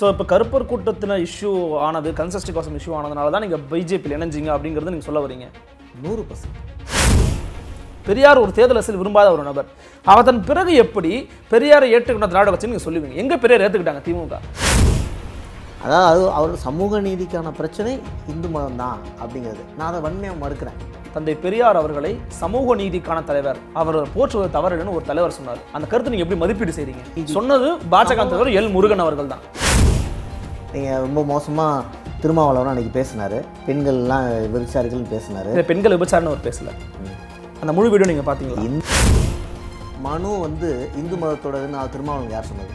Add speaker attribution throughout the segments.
Speaker 1: so இப்போ கருப்பர் கூட்டத்தில் issue ஆனது கன்சஸ்டி காசம் இஷ்யூ ஆனதுனால தான் நீங்கள் பிஜேபியில் இணைஞ்சிங்க அப்படிங்கிறது நீங்கள் சொல்ல வரீங்க நூறு பர்சன்ட் பெரியார் ஒரு தேர்தல் அரசியல் விரும்பாத ஒரு நபர் அதன் பிறகு எப்படி பெரியாரை ஏற்றுக்கொண்ட திராவிட கட்சி நீங்கள் சொல்லுவீங்க எங்கே பெரியார் ஏற்றுக்கிட்டாங்க திமுக
Speaker 2: அதாவது அவர் சமூக நீதிக்கான பிரச்சனை
Speaker 1: இந்து மதம் தான் அப்படிங்கிறது நான் அதை வன்மையாக மறுக்கிறேன் தந்தை பெரியார் அவர்களை சமூக நீதிக்கான தலைவர் அவர் போற்றுவது தவறுன்னு ஒரு தலைவர் சொன்னார் அந்த கருத்தை நீங்கள் எப்படி மதிப்பீடு செய்றீங்க சொன்னது பாஜக தலைவர் எல் முருகன் அவர்கள் தான்
Speaker 2: நீங்கள் ரொம்ப மோசமாக திருமாவளவன் அன்றைக்கி பேசினார் பெண்கள்லாம் விபச்சாரிகள்னு பேசினார் இல்லை
Speaker 1: பெண்கள் விபச்சாரம்னு அவர் பேசல
Speaker 2: அந்த முழு வீடியோ நீங்கள்
Speaker 1: பார்த்தீங்களா மனு வந்து இந்து மதத்தோடது நான் திருமாவளவன் யார் சொன்னது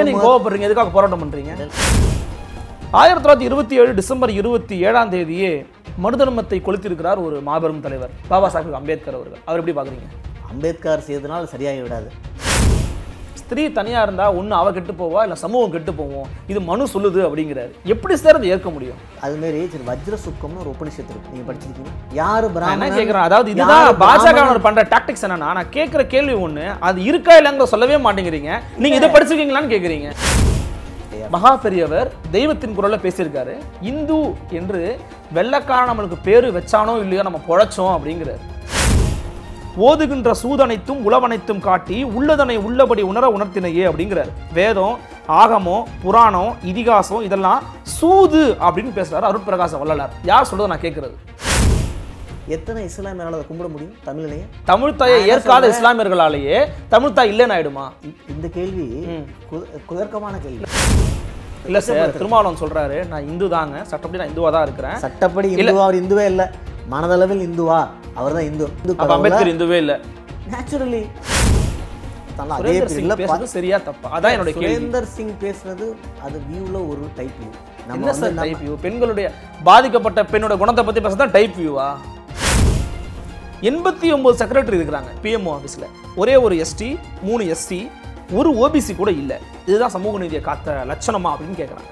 Speaker 1: ஏன் நீங்கள் கோவப்படுறீங்க எதுக்காக போராட்டம் பண்ணுறீங்க ஆயிரத்தி தொள்ளாயிரத்தி இருபத்தி ஏழு டிசம்பர் இருபத்தி ஏழாம் தேதியே மனுதர்மத்தை கொளுத்திருக்கிறார் ஒரு மாபெரும் தலைவர் பாபா சாஹிப் அம்பேத்கர் அவர்கள் அவர் எப்படி பார்க்குறீங்க அம்பேத்கர் செய்ததுனால் சரியாகி விடாது ஸ்திரீ தனியாக இருந்தால் ஒன்று அவள் கெட்டு போவா இல்லை சமூகம் கெட்டு போவோம் இது மனு சொல்லுது அப்படிங்கிறாரு எப்படி சார் அதை ஏற்க முடியும் அதுமாரி சரி வஜ்ர சுக்கம்னு ஒரு உபநிஷத்து இருக்கு நீங்கள் படிச்சிருக்கீங்க யார் பிராமணன் கேட்குறோம் அதாவது இதுதான் பாஜகவினர் பண்ணுற டாக்டிக்ஸ் என்னன்னா நான் கேட்குற கேள்வி ஒன்று அது இருக்கா இல்லைங்கிற சொல்லவே மாட்டேங்கிறீங்க நீங்கள் இதை படிச்சிருக்கீங்களான்னு கேட்குறீங்க மகா பெரியவர் தெய்வத்தின் குரல பேசியிருக்காரு இந்து என்று வெள்ளக்காரன் நம்மளுக்கு பேரு வச்சானோ இல்லையோ நம்ம பொழைச்சோம் அப்படிங்கிறார் ஓதுகின்ற சூதனைத்தும் உளவனைத்தும் காட்டி உள்ளதனை உள்ளபடி உணர உணர்த்தினையே அப்படிங்கிறார் வேதம் ஆகமோ புராணம் இதிகாசம் இதெல்லாம் சூது அப்படின்னு பேசுறாரு அருட்பிரகாச வல்லலார் யார் சொல்றதை நான் கேட்கறது
Speaker 2: எத்தனை இஸ்லாமியர்களால் அதை கும்பிட முடியும் தமிழ்லேயே
Speaker 1: தமிழ் தாயை ஏற்காத இஸ்லாமியர்களாலேயே தமிழ் தாய் இல்லைன்னு ஆயிடுமா இந்த கேள்வி குதர்க்கமான கேள்வி இல்ல சார் திருமாவளவன் சொல்றாரு நான் இந்து தாங்க சட்டப்படி நான் இந்துவா தான் இருக்கிறேன் சட்டப்படி இல்லை
Speaker 2: அவர் இந்துவே இல்லை மனதளவில் இந்துவா அவர் தான் இந்து அம்பேத்கர்
Speaker 1: இந்துவே இல்ல நேச்சுரலி
Speaker 2: சரியா என்னோட
Speaker 1: சிங் பேசுனது அது ஒரு டைப் பெண்களுடைய பாதிக்கப்பட்ட பெண்ணோட குணத்தை டைப் எண்பத்தி செக்ரட்டரி பிஎம்ஓ ஒரே ஒரு எஸ்டி மூணு எஸ்டி ஒரு ஓபிசி கூட இல்ல இதுதான் சமூக நீதியை காத்த லட்சணமா அப்படின்னு கேக்குறாங்க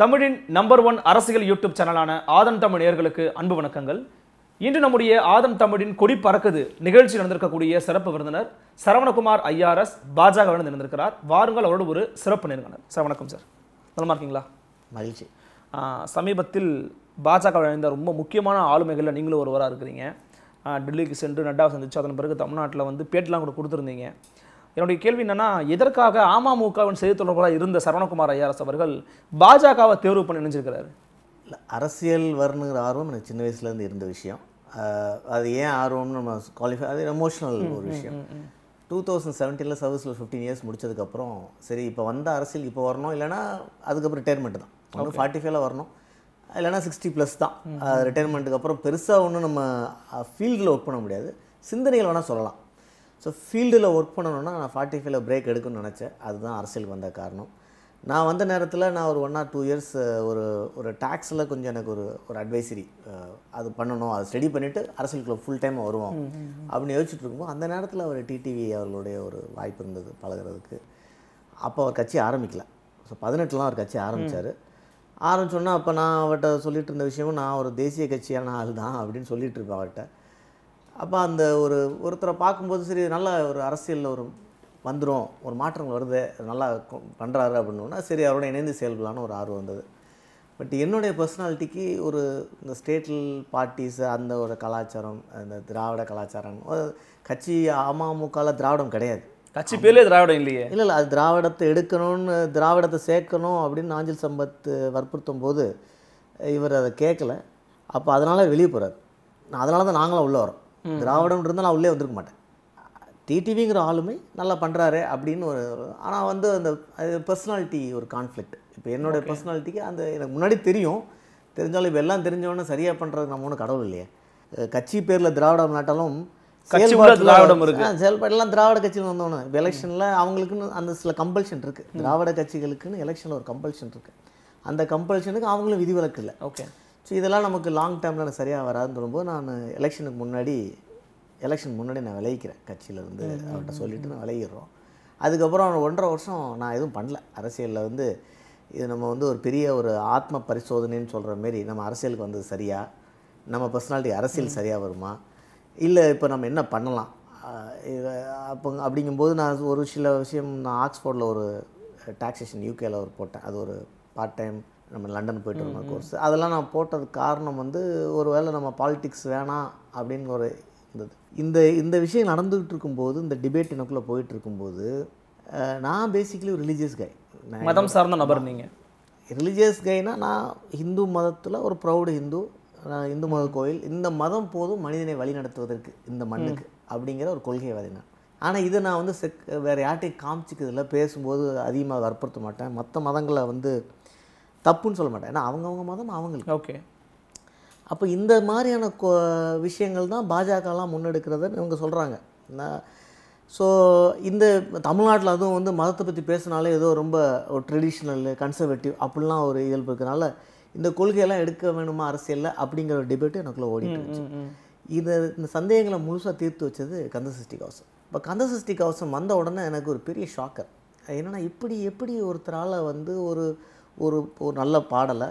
Speaker 1: தமிழின் நம்பர் ஒன் அரசியல் யூடியூப் சேனலான ஆதன் தமிழ் நேர்களுக்கு அன்பு வணக்கங்கள் இன்று நம்முடைய ஆதன் தமிழின் கொடி பறக்குது நிகழ்ச்சி நடந்திருக்கக்கூடிய சிறப்பு விருந்தினர் சரவணகுமார் ஐஆர்எஸ் பாஜக நடந்திருக்கிறார் வாருங்கள் அவரோட ஒரு சிறப்பு நேர்காணல் சார் வணக்கம் சார் நல்லா இருக்கீங்களா மகிழ்ச்சி சமீபத்தில் பாஜக இணைந்த ரொம்ப முக்கியமான ஆளுமைகளில் நீங்களும் ஒருவராக இருக்கிறீங்க டெல்லிக்கு சென்று நட்டாவை சந்திச்சு அதன் பிறகு தமிழ்நாட்டில் வந்து பேட்டெலாம் கூட கொடுத்துருந்தீங்க என்னுடைய கேள்வி என்னென்னா எதற்காக அமமுகவின் செய்தி தொடர்பாக இருந்த சரவணகுமார் ஐயாரஸ் அவர்கள் பாஜகவை தேர்வு பண்ணி நினைஞ்சிருக்கிறாரு
Speaker 2: இல்லை அரசியல் வரணுங்கிற ஆர்வம் எனக்கு சின்ன வயசுலேருந்து இருந்த விஷயம் அது ஏன் ஆர்வம்னு நம்ம குவாலிஃபை அது எமோஷனல் ஒரு விஷயம் டூ தௌசண்ட் செவன்டீனில் சர்வீஸில் ஃபிஃப்டீன் இயர்ஸ் முடிச்சதுக்கப்புறம் சரி இப்போ வந்த அரசியல் இப்போ வரணும் இல்லைனா அதுக்கப்புறம் ரிட்டையர்மெண்ட் தான் அவங்க ஃபார்ட்டி ஃபைவ்ல வரணும் இல்லைனா சிக்ஸ்டி ப்ளஸ் தான் ரிட்டையர்மெண்ட்டுக்கு அப்புறம் பெருசாக ஒன்றும் நம்ம ஃபீல்டில் ஒர்க் பண்ண முடியாது சிந்தனைகள் வேணால் சொல்லலாம் ஸோ ஃபீல்டில் ஒர்க் பண்ணணுன்னா நான் ஃபார்ட்டி ஃபைவ்ல பிரேக் எடுக்கணும்னு நினச்சேன் அதுதான் அரசியலுக்கு வந்த காரணம் நான் வந்த நேரத்தில் நான் ஒரு ஒன் ஆர் டூ இயர்ஸ் ஒரு ஒரு டேக்ஸில் கொஞ்சம் எனக்கு ஒரு ஒரு அட்வைசரி அது பண்ணணும் அதை ஸ்டடி பண்ணிவிட்டு அரசியலுக்குள்ள ஃபுல் டைமாக வருவோம் அப்படின்னு யோசிச்சுட்டு இருக்கும்போது அந்த நேரத்தில் அவர் டிடிவி அவர்களுடைய ஒரு வாய்ப்பு இருந்தது பழகிறதுக்கு அப்போ அவர் கட்சி ஆரம்பிக்கல ஸோ பதினெட்டுலாம் அவர் கட்சி ஆரம்பித்தார் ஆரம்பிச்சோன்னா அப்போ நான் அவர்கிட்ட சொல்லிட்டு இருந்த விஷயமும் நான் ஒரு தேசிய கட்சியான ஆள் தான் அப்படின்னு சொல்லிட்டு இருப்பேன் அவர்கிட்ட அப்போ அந்த ஒரு ஒருத்தரை பார்க்கும்போது சரி நல்லா ஒரு அரசியலில் ஒரு வந்துடும் ஒரு மாற்றங்கள் வருது நல்லா பண்ணுறாரு அப்படின்னா சரி அவரோட இணைந்து செயல்படலான்னு ஒரு ஆர்வம் வந்தது பட் என்னுடைய பர்சனாலிட்டிக்கு ஒரு இந்த ஸ்டேட்டில் பார்ட்டிஸ் அந்த ஒரு கலாச்சாரம் அந்த திராவிட கலாச்சாரம் கட்சி அமமுகவில் திராவிடம் கிடையாது
Speaker 1: கட்சி பேர்லேயே திராவிடம் இல்லையே
Speaker 2: இல்லை இல்லை அது திராவிடத்தை எடுக்கணும்னு திராவிடத்தை சேர்க்கணும் அப்படின்னு நாஞ்சில் சம்பத் வற்புறுத்தும் போது இவர் அதை கேட்கல அப்போ அதனால் வெளியே போகிறார் அதனால தான் நாங்களும் உள்ளே வரோம் திராவிடம் இருந்தால் நான் உள்ளே வந்திருக்க மாட்டேன் டிடிவிங்கிற ஆளுமை நல்லா பண்ணுறாரு அப்படின்னு ஒரு ஆனால் வந்து அந்த பர்சனாலிட்டி ஒரு கான்ஃப்ளிக்ட் இப்போ என்னோடய பர்சனாலிட்டிக்கு அந்த எனக்கு முன்னாடி தெரியும் தெரிஞ்சாலும் இப்போ எல்லாம் தெரிஞ்சவொன்னே சரியாக பண்ணுறதுக்கு நம்ம ஒன்றும் கடவுள் இல்லையே கட்சி பேரில் திராவிடம் நாட்டாலும்
Speaker 1: திராவிடம் இருக்கு
Speaker 2: திராவிட கட்சியில் வந்தோன்னு இப்போ எலெக்ஷனில் அவங்களுக்குன்னு அந்த சில கம்பல்ஷன் இருக்குது திராவிட கட்சிகளுக்குன்னு எலெக்ஷனில் ஒரு கம்பல்ஷன் இருக்குது அந்த கம்பல்ஷனுக்கு அவங்களும் விதிவிலக்கு இல்லை ஓகே ஸோ இதெல்லாம் நமக்கு லாங் டேர்மில் சரியாக வராதுன்னு சொல்லும்போது நான் எலெக்ஷனுக்கு முன்னாடி எலெக்ஷன் முன்னாடி நான் விளைவிக்கிறேன் கட்சியிலேருந்து அவர்கிட்ட சொல்லிவிட்டு நான் விளையிடுறோம் அதுக்கப்புறம் ஒன்றரை வருஷம் நான் எதுவும் பண்ணல அரசியலில் வந்து இது நம்ம வந்து ஒரு பெரிய ஒரு ஆத்ம பரிசோதனைன்னு சொல்கிற மாரி நம்ம அரசியலுக்கு வந்தது சரியா நம்ம பர்சனாலிட்டி அரசியல் சரியாக வருமா இல்லை இப்போ நம்ம என்ன பண்ணலாம் அப்போ அப்படிங்கும்போது நான் ஒரு சில விஷயம் நான் ஆக்ஸ்ஃபோர்டில் ஒரு டாக்ஸேஷன் யூகேயில் ஒரு போட்டேன் அது ஒரு பார்ட் டைம் நம்ம லண்டன் போயிட்டு இருந்தோம் கோர்ஸ் அதெல்லாம் நான் போட்டது காரணம் வந்து ஒரு வேளை நம்ம பாலிடிக்ஸ் வேணாம் அப்படின்னு ஒரு இருந்தது இந்த இந்த விஷயம் நடந்துகிட்டு இருக்கும்போது இந்த டிபேட் எனக்குள்ளே போயிட்டு இருக்கும்போது நான் பேசிக்கலி ஒரு ரிலீஜியஸ் கை
Speaker 1: மதம் சார்ந்த நபர் நீங்கள்
Speaker 2: ரிலீஜியஸ் கைனா நான் ஹிந்து மதத்தில் ஒரு ப்ரௌடு ஹிந்து இந்து மத கோயில் இந்த மதம் போதும் மனிதனை வழி நடத்துவதற்கு இந்த மண்ணுக்கு அப்படிங்கிற ஒரு கொள்கை நான் ஆனால் இதை நான் வந்து செக் வேறு யார்ட்டையும் காமிச்சிக்கிறதுல பேசும்போது அதிகமாக வற்புறுத்த மாட்டேன் மற்ற மதங்களை வந்து தப்புன்னு சொல்ல மாட்டேன் ஏன்னா அவங்கவுங்க மதம் அவங்களுக்கு ஓகே அப்போ இந்த மாதிரியான விஷயங்கள் தான் பாஜகலாம் முன்னெடுக்கிறதுன்னு இவங்க சொல்கிறாங்க ஸோ இந்த தமிழ்நாட்டில் அதுவும் வந்து மதத்தை பற்றி பேசினாலே ஏதோ ரொம்ப ஒரு ட்ரெடிஷ்னல் கன்சர்வேட்டிவ் அப்படிலாம் ஒரு இயல்பு இருக்கிறனால இந்த கொள்கையெல்லாம் எடுக்க வேணுமா அரசியலில் அப்படிங்கிற ஒரு டிபேட்டு எனக்குள்ளே ஓடிட்டு இது இந்த சந்தேகங்களை முழுசாக தீர்த்து வச்சது கந்தசஷ்டி கவசம் இப்போ கந்தசஷ்டி கவசம் வந்த உடனே எனக்கு ஒரு பெரிய ஷாக்கர் என்னென்னா இப்படி எப்படி ஒருத்தரால் வந்து ஒரு ஒரு ஒரு நல்ல பாடலை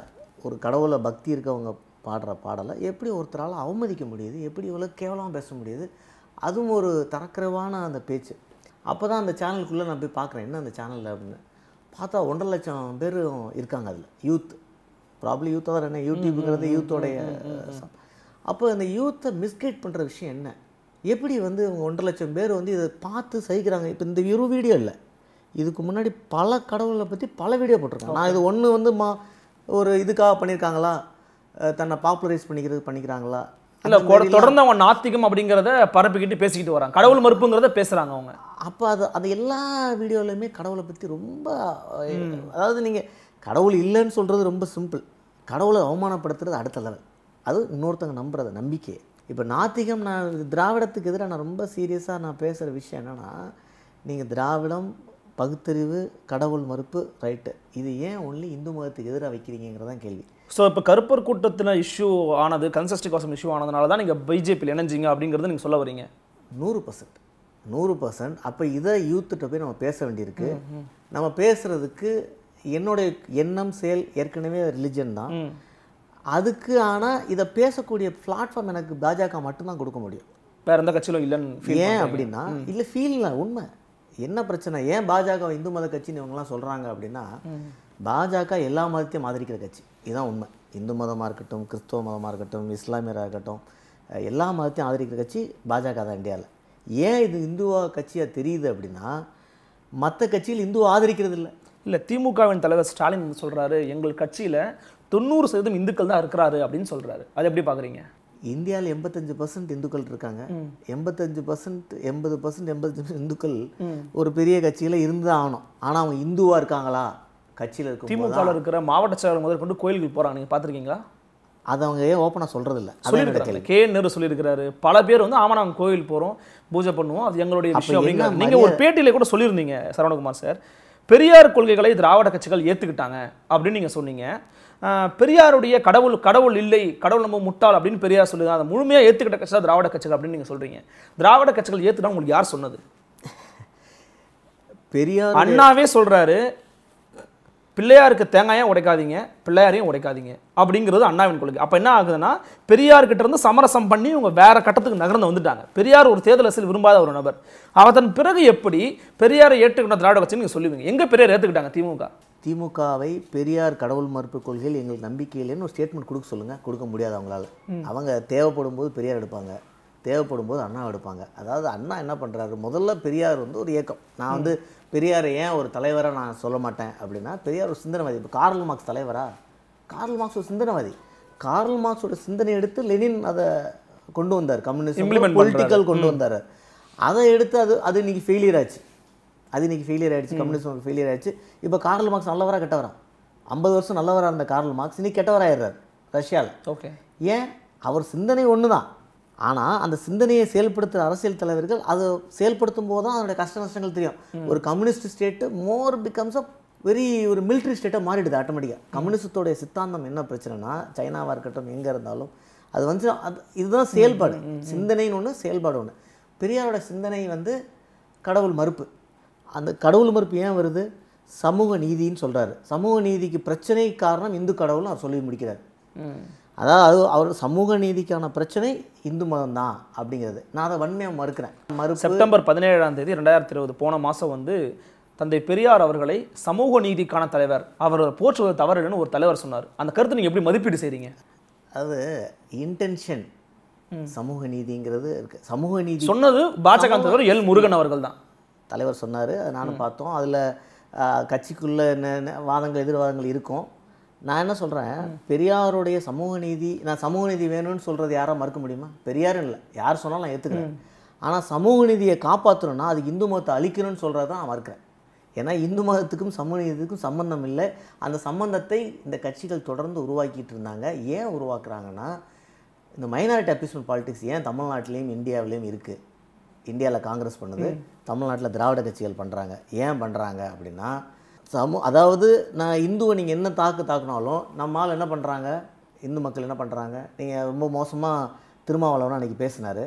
Speaker 2: ஒரு கடவுளை பக்தி இருக்கவங்க பாடுற பாடலை எப்படி ஒருத்தரால் அவமதிக்க முடியுது எப்படி இவ்வளோ கேவலமாக பேச முடியுது அதுவும் ஒரு தரக்குறைவான அந்த பேச்சு அப்போ தான் அந்த சேனலுக்குள்ளே நான் போய் பார்க்குறேன் என்ன அந்த சேனலில் அப்படின்னு பார்த்தா ஒன்றரை லட்சம் பேர் இருக்காங்க அதில் யூத் ப்ராப்ளம் யூத்தாக தான் என்ன யூடியூப்ங்கிறது யூத்தோடைய அப்போ அந்த யூத்தை மிஸ்கைட் பண்ணுற விஷயம் என்ன எப்படி வந்து ஒன்றரை லட்சம் பேர் வந்து இதை பார்த்து சகிக்கிறாங்க இப்போ இந்த ஒரு வீடியோ இல்லை இதுக்கு முன்னாடி பல கடவுளை பற்றி பல வீடியோ போட்டிருக்காங்க நான் இது ஒன்று வந்து மா ஒரு இதுக்காக பண்ணியிருக்காங்களா தன்னை பாப்புலரைஸ் பண்ணிக்கிறது பண்ணிக்கிறாங்களா இல்லை தொடர்ந்து
Speaker 1: அவங்க நாத்திகம் அப்படிங்கிறத பரப்பிக்கிட்டு பேசிக்கிட்டு வராங்க கடவுள் மறுப்புங்கிறத பேசுகிறாங்க அவங்க
Speaker 2: அப்போ அது அது எல்லா வீடியோலையுமே கடவுளை பற்றி ரொம்ப அதாவது நீங்கள் கடவுள் இல்லைன்னு சொல்கிறது ரொம்ப சிம்பிள் கடவுளை அவமானப்படுத்துறது அடுத்த லெவல் அது இன்னொருத்தங்க நம்புறது நம்பிக்கை இப்போ நாத்திகம் நான் திராவிடத்துக்கு எதிராக நான் ரொம்ப சீரியஸாக நான் பேசுகிற விஷயம் என்னென்னா நீங்கள் திராவிடம் பகுத்தறிவு கடவுள் மறுப்பு ரைட்டு இது ஏன் ஒன்லி இந்து மதத்துக்கு எதிராக வைக்கிறீங்கிறதான் கேள்வி
Speaker 1: ஸோ இப்போ கருப்பர் கூட்டத்தில் இஷ்யூ ஆனது கன்சஸ்டி காசம் இஷ்யூ ஆனதுனால தான் நீங்கள் பிஜேபியில் இணைஞ்சிங்க அப்படிங்கிறது நீங்கள் சொல்ல வரீங்க நூறு பர்சன்ட் நூறு பர்சன்ட் அப்போ
Speaker 2: இதை யூத்துட்ட போய் நம்ம பேச வேண்டியிருக்கு நம்ம பேசுகிறதுக்கு என்னுடைய எண்ணம் செயல் ஏற்கனவே ரிலிஜன் தான் அதுக்கு ஆனால் இதை பேசக்கூடிய பிளாட்ஃபார்ம் எனக்கு பாஜக மட்டும்தான் கொடுக்க முடியும் வேற எந்த கட்சியிலும் இல்லைன்னு ஏன் அப்படின்னா இல்லை ஃபீல் உண்மை என்ன பிரச்சனை ஏன் பாஜக இந்து மத கட்சின்னு இவங்கெல்லாம் சொல்கிறாங்க அப்படின்னா பாஜக எல்லா மதத்தையும் ஆதரிக்கிற கட்சி இதுதான் உண்மை இந்து மதமாக இருக்கட்டும் கிறிஸ்துவ மதமாக இருக்கட்டும் இஸ்லாமியராக இருக்கட்டும் எல்லா மதத்தையும் ஆதரிக்கிற கட்சி பாஜக தான் இந்தியாவில் ஏன் இது இந்துவா கட்சியாக தெரியுது அப்படின்னா
Speaker 1: மற்ற கட்சியில் இந்துவை ஆதரிக்கிறது இல்லை இல்லை திமுகவின் தலைவர் ஸ்டாலின் சொல்கிறாரு எங்கள் கட்சியில் தொண்ணூறு சதவீதம் இந்துக்கள் தான் இருக்கிறாரு அப்படின்னு சொல்கிறாரு அது எப்படி பார்க்குறீங்க இந்தியாவில்
Speaker 2: எண்பத்தஞ்சு பர்சன்ட் இந்துக்கள் இருக்காங்க எண்பத்தஞ்சு பர்சன்ட் எண்பது பர்சன்ட் எண்பத்தஞ்சு இந்துக்கள் ஒரு பெரிய கட்சியில் இருந்து தான் ஆகணும் ஆனால் அவங்க இந்துவாக இருக்காங்களா கட்சியில் இருக்க திமுக
Speaker 1: இருக்கிற மாவட்ட செயலர் முதல் கொண்டு கோயிலுக்கு போகிறாங்க நீங்கள் பார்த்துருக்கீங்களா
Speaker 2: அதை அவங்க ஏன் ஓப்பனாக சொல்கிறது
Speaker 1: இல்லை சொல்லியிருக்காங்க கே நேரு சொல்லியிருக்கிறாரு பல பேர் வந்து ஆமாம் நாங்கள் கோயில் போகிறோம் பூஜை பண்ணுவோம் அது எங்களுடைய விஷயம் அப்படிங்கிற நீங்கள் ஒரு பேட்டியில் கூட சொல்லியிருந்தீங்க சரவணகுமார் சார் பெரியார் கொள்கைகளை திராவிட கட்சிகள் ஏற்றுக்கிட்டாங்க அப்படின்னு நீங்கள் சொன்னீங்க பெரியாருடைய கடவுள் கடவுள் இல்லை கடவுள் நம்ம முட்டாள் அப்படின்னு பெரியார் சொல்லுது அதை முழுமையாக ஏற்றுக்கிட்ட கட்சி தான் திராவிட கட்சிகள் அப்படின்னு நீங்கள் சொல்கிறீங்க திராவிட கட்சிகள் ஏற்றுனா உங்களுக்கு யார் சொன்னது
Speaker 2: பெரியார் அண்ணாவே
Speaker 1: சொல்கிறாரு பிள்ளையாருக்கு தேங்காயும் உடைக்காதீங்க பிள்ளையாரையும் உடைக்காதீங்க அப்படிங்கிறது அண்ணாவின் கொள்கை அப்போ என்ன ஆகுதுன்னா பெரியார்கிட்ட இருந்து சமரசம் பண்ணி இவங்க வேற கட்டத்துக்கு நகர்ந்து வந்துட்டாங்க பெரியார் ஒரு தேர்தல் அரசியல் விரும்பாத ஒரு நபர் அவதன் பிறகு எப்படி பெரியாரை ஏற்றுக்கொண்ட திராவிட கட்சின்னு நீங்கள் சொல்லுவீங்க எங்கே பெரியார் ஏற்றுக்கிட்டாங்க திமுக
Speaker 2: திமுகவை பெரியார் கடவுள் மறுப்பு கொள்கையில் எங்களுக்கு நம்பிக்கை இல்லைன்னு ஒரு ஸ்டேட்மெண்ட் கொடுக்க சொல்லுங்கள் கொடுக்க முடியாது அவங்களால அவங்க தேவைப்படும் போது பெரியார் எடுப்பாங்க தேவைப்படும் போது அண்ணா எடுப்பாங்க அதாவது அண்ணா என்ன பண்ணுறாரு முதல்ல பெரியார் வந்து ஒரு இயக்கம் நான் வந்து பெரியாரை ஏன் ஒரு தலைவராக நான் சொல்ல மாட்டேன் அப்படின்னா பெரியார் ஒரு சிந்தனைவாதி இப்போ கார்ல் மார்க்ஸ் தலைவரா கார்ல் மார்க்ஸ் ஒரு சிந்தனைவாதி கார்ல் மார்க்ஸோட சிந்தனை எடுத்து லெனின் அதை கொண்டு வந்தார் கம்யூனிஸ்ட் பொலிட்டிக்கல் கொண்டு வந்தார் அதை எடுத்து அது அது இன்றைக்கி ஃபெயிலியர் ஆச்சு அது இன்றைக்கி ஃபெயிலியர் ஆகிடுச்சு கம்யூனிசம் ஃபெயிலியர் ஆயிடுச்சு இப்போ கார்ல் மார்க்ஸ் நல்லவராக கெட்டவரா ஐம்பது வருஷம் நல்லவராக இருந்த கார்ல் மார்க்ஸ் இன்னைக்கு கெட்டவராகிடுறார் ரஷ்யாவில் ஓகே ஏன் அவர் சிந்தனை ஒன்று தான் ஆனால் அந்த சிந்தனையை செயல்படுத்துகிற அரசியல் தலைவர்கள் அது செயல்படுத்தும் போது தான் அதனுடைய கஷ்ட நஷ்டங்கள் தெரியும் ஒரு communist state more becomes a very ஒரு மிலிட்ரி ஸ்டேட்டாக மாறிடுது ஆட்டோமேட்டிக்காக கம்யூனிஸ்டத்துடைய சித்தாந்தம் என்ன பிரச்சனைனா சைனாவாக இருக்கட்டும் எங்கே இருந்தாலும் அது வந்து அது இதுதான் செயல்பாடு சிந்தனைன்னு ஒன்று செயல்பாடு ஒன்று பெரியாரோட சிந்தனை வந்து கடவுள் மறுப்பு அந்த கடவுள் மறுப்பு ஏன் வருது சமூக நீதின்னு சொல்கிறாரு சமூக நீதிக்கு பிரச்சனை காரணம் இந்து கடவுள்னு அவர் சொல்லி முடிக்கிறார் அதாவது அவர் சமூக நீதிக்கான பிரச்சனை இந்து மதம் தான் அப்படிங்கிறது நான் அதை வன்மையாக மறுக்கிறேன் மறு செப்டம்பர்
Speaker 1: பதினேழாம் தேதி ரெண்டாயிரத்தி இருபது போன மாதம் வந்து தந்தை பெரியார் அவர்களை சமூக நீதிக்கான தலைவர் அவர் போற்றுவது தவறுன்னு ஒரு தலைவர் சொன்னார் அந்த கருத்தை நீங்கள் எப்படி மதிப்பீடு செய்கிறீங்க
Speaker 2: அது இன்டென்ஷன் சமூக நீதிங்கிறது இருக்குது சமூக நீதி சொன்னது பாஜக தலைவர் எல் முருகன் அவர்கள் தான் தலைவர் சொன்னார் அதை நானும் பார்த்தோம் அதில் கட்சிக்குள்ளே என்னென்ன வாதங்கள் எதிர்வாதங்கள் இருக்கும் நான் என்ன சொல்கிறேன் பெரியாருடைய சமூக நீதி நான் சமூக நீதி வேணும்னு சொல்கிறது யாராக மறுக்க முடியுமா பெரியாரும் இல்லை யார் சொன்னாலும் நான் ஏற்றுக்கிறேன் ஆனால் சமூக நீதியை காப்பாற்றணும்னா அது இந்து மதத்தை அழிக்கணும்னு சொல்கிறது தான் நான் மறுக்கிறேன் ஏன்னா இந்து மதத்துக்கும் சமூக நீதிக்கும் சம்மந்தம் இல்லை அந்த சம்மந்தத்தை இந்த கட்சிகள் தொடர்ந்து உருவாக்கிட்டு இருந்தாங்க ஏன் உருவாக்குறாங்கன்னா இந்த மைனாரிட்டி அப்பீஸ்மெண்ட் பாலிடிக்ஸ் ஏன் தமிழ்நாட்டிலையும் இந்தியாவிலையும் இருக்குது இந்தியாவில் காங்கிரஸ் பண்ணுது தமிழ்நாட்டில் திராவிட கட்சிகள் பண்ணுறாங்க ஏன் பண்ணுறாங்க அப்படின்னா சமூ அதாவது நான் இந்துவை நீங்கள் என்ன தாக்கு தாக்குனாலும் நம்மால் என்ன பண்ணுறாங்க இந்து மக்கள் என்ன பண்ணுறாங்க நீங்கள் ரொம்ப மோசமாக திருமாவளவன் அன்றைக்கி பேசினார்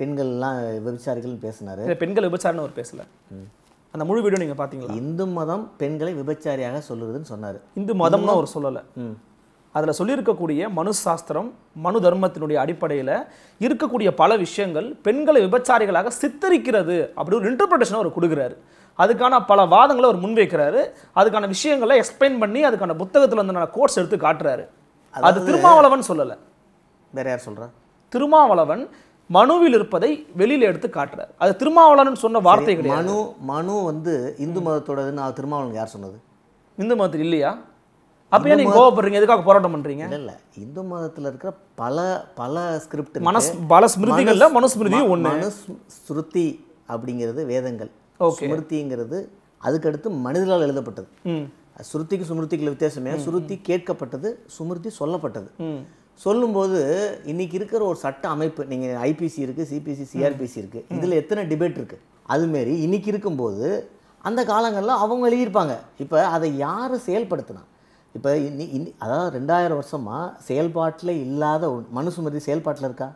Speaker 2: பெண்கள்லாம் விபச்சாரிகள்னு பேசினார்
Speaker 1: பெண்கள் விபச்சாரம்னு ஒரு பேசல அந்த முழு வீடியோ நீங்கள் பார்த்தீங்களா இந்து மதம் பெண்களை விபச்சாரியாக சொல்லுறதுன்னு சொன்னார் இந்து மதம்னு ஒரு சொல்லலை அதில் சொல்லியிருக்கக்கூடிய மனு சாஸ்திரம் மனு தர்மத்தினுடைய அடிப்படையில் இருக்கக்கூடிய பல விஷயங்கள் பெண்களை விபச்சாரிகளாக சித்தரிக்கிறது அப்படி ஒரு இன்டர்பிரேஷனை அவர் கொடுக்குறாரு அதுக்கான பல வாதங்களை அவர் முன்வைக்கிறாரு அதுக்கான விஷயங்களை எக்ஸ்பிளைன் பண்ணி அதுக்கான புத்தகத்தில் வந்து நான் கோர்ஸ் எடுத்து காட்டுறாரு
Speaker 2: அது திருமாவளவன்
Speaker 1: சொல்லலை வேற யார் சொல்கிறார் திருமாவளவன் மனுவில் இருப்பதை வெளியில் எடுத்து காட்டுறார் அது திருமாவளவன் சொன்ன வார்த்தை மனு மனு
Speaker 2: வந்து இந்து மதத்தோடதுன்னு திருமாவளவன் யார் சொன்னது
Speaker 1: இந்து மதத்தில் இல்லையா அப்பயே நீங்க கோவப்படுறீங்க எதுக்காக போராட்டம் பண்றீங்க இல்ல இந்து மதத்துல இருக்கிற
Speaker 2: பல பல ஸ்கிரிப்ட் மனஸ் பல ஸ்மிருதிகள்ல மனுஸ்மிருதி ஒன்று ஸ்ருதி அப்படிங்கிறது வேதங்கள் ஸ்மிருதிங்கிறது அதுக்கடுத்து மனிதர்களால் எழுதப்பட்டது ஸ்ருதிக்கு சுமிருதிக்குள்ள வித்தியாசமே சுருத்தி கேட்கப்பட்டது சுமிருதி சொல்லப்பட்டது சொல்லும்போது இன்னைக்கு இருக்கிற ஒரு சட்ட அமைப்பு நீங்கள் ஐபிசி இருக்குது சிபிசி சிஆர்பிசி இருக்குது இதில் எத்தனை டிபேட் இருக்குது அதுமாரி இன்னைக்கு இருக்கும்போது அந்த காலங்களில் அவங்க எழுதியிருப்பாங்க இப்போ அதை யார் செயல்படுத்தினா இப்போ இன்னி இன்னி அதாவது ரெண்டாயிரம் வருஷமாக செயல்பாட்டில் இல்லாத மனுசுமதி செயல்பாட்டில் இருக்கா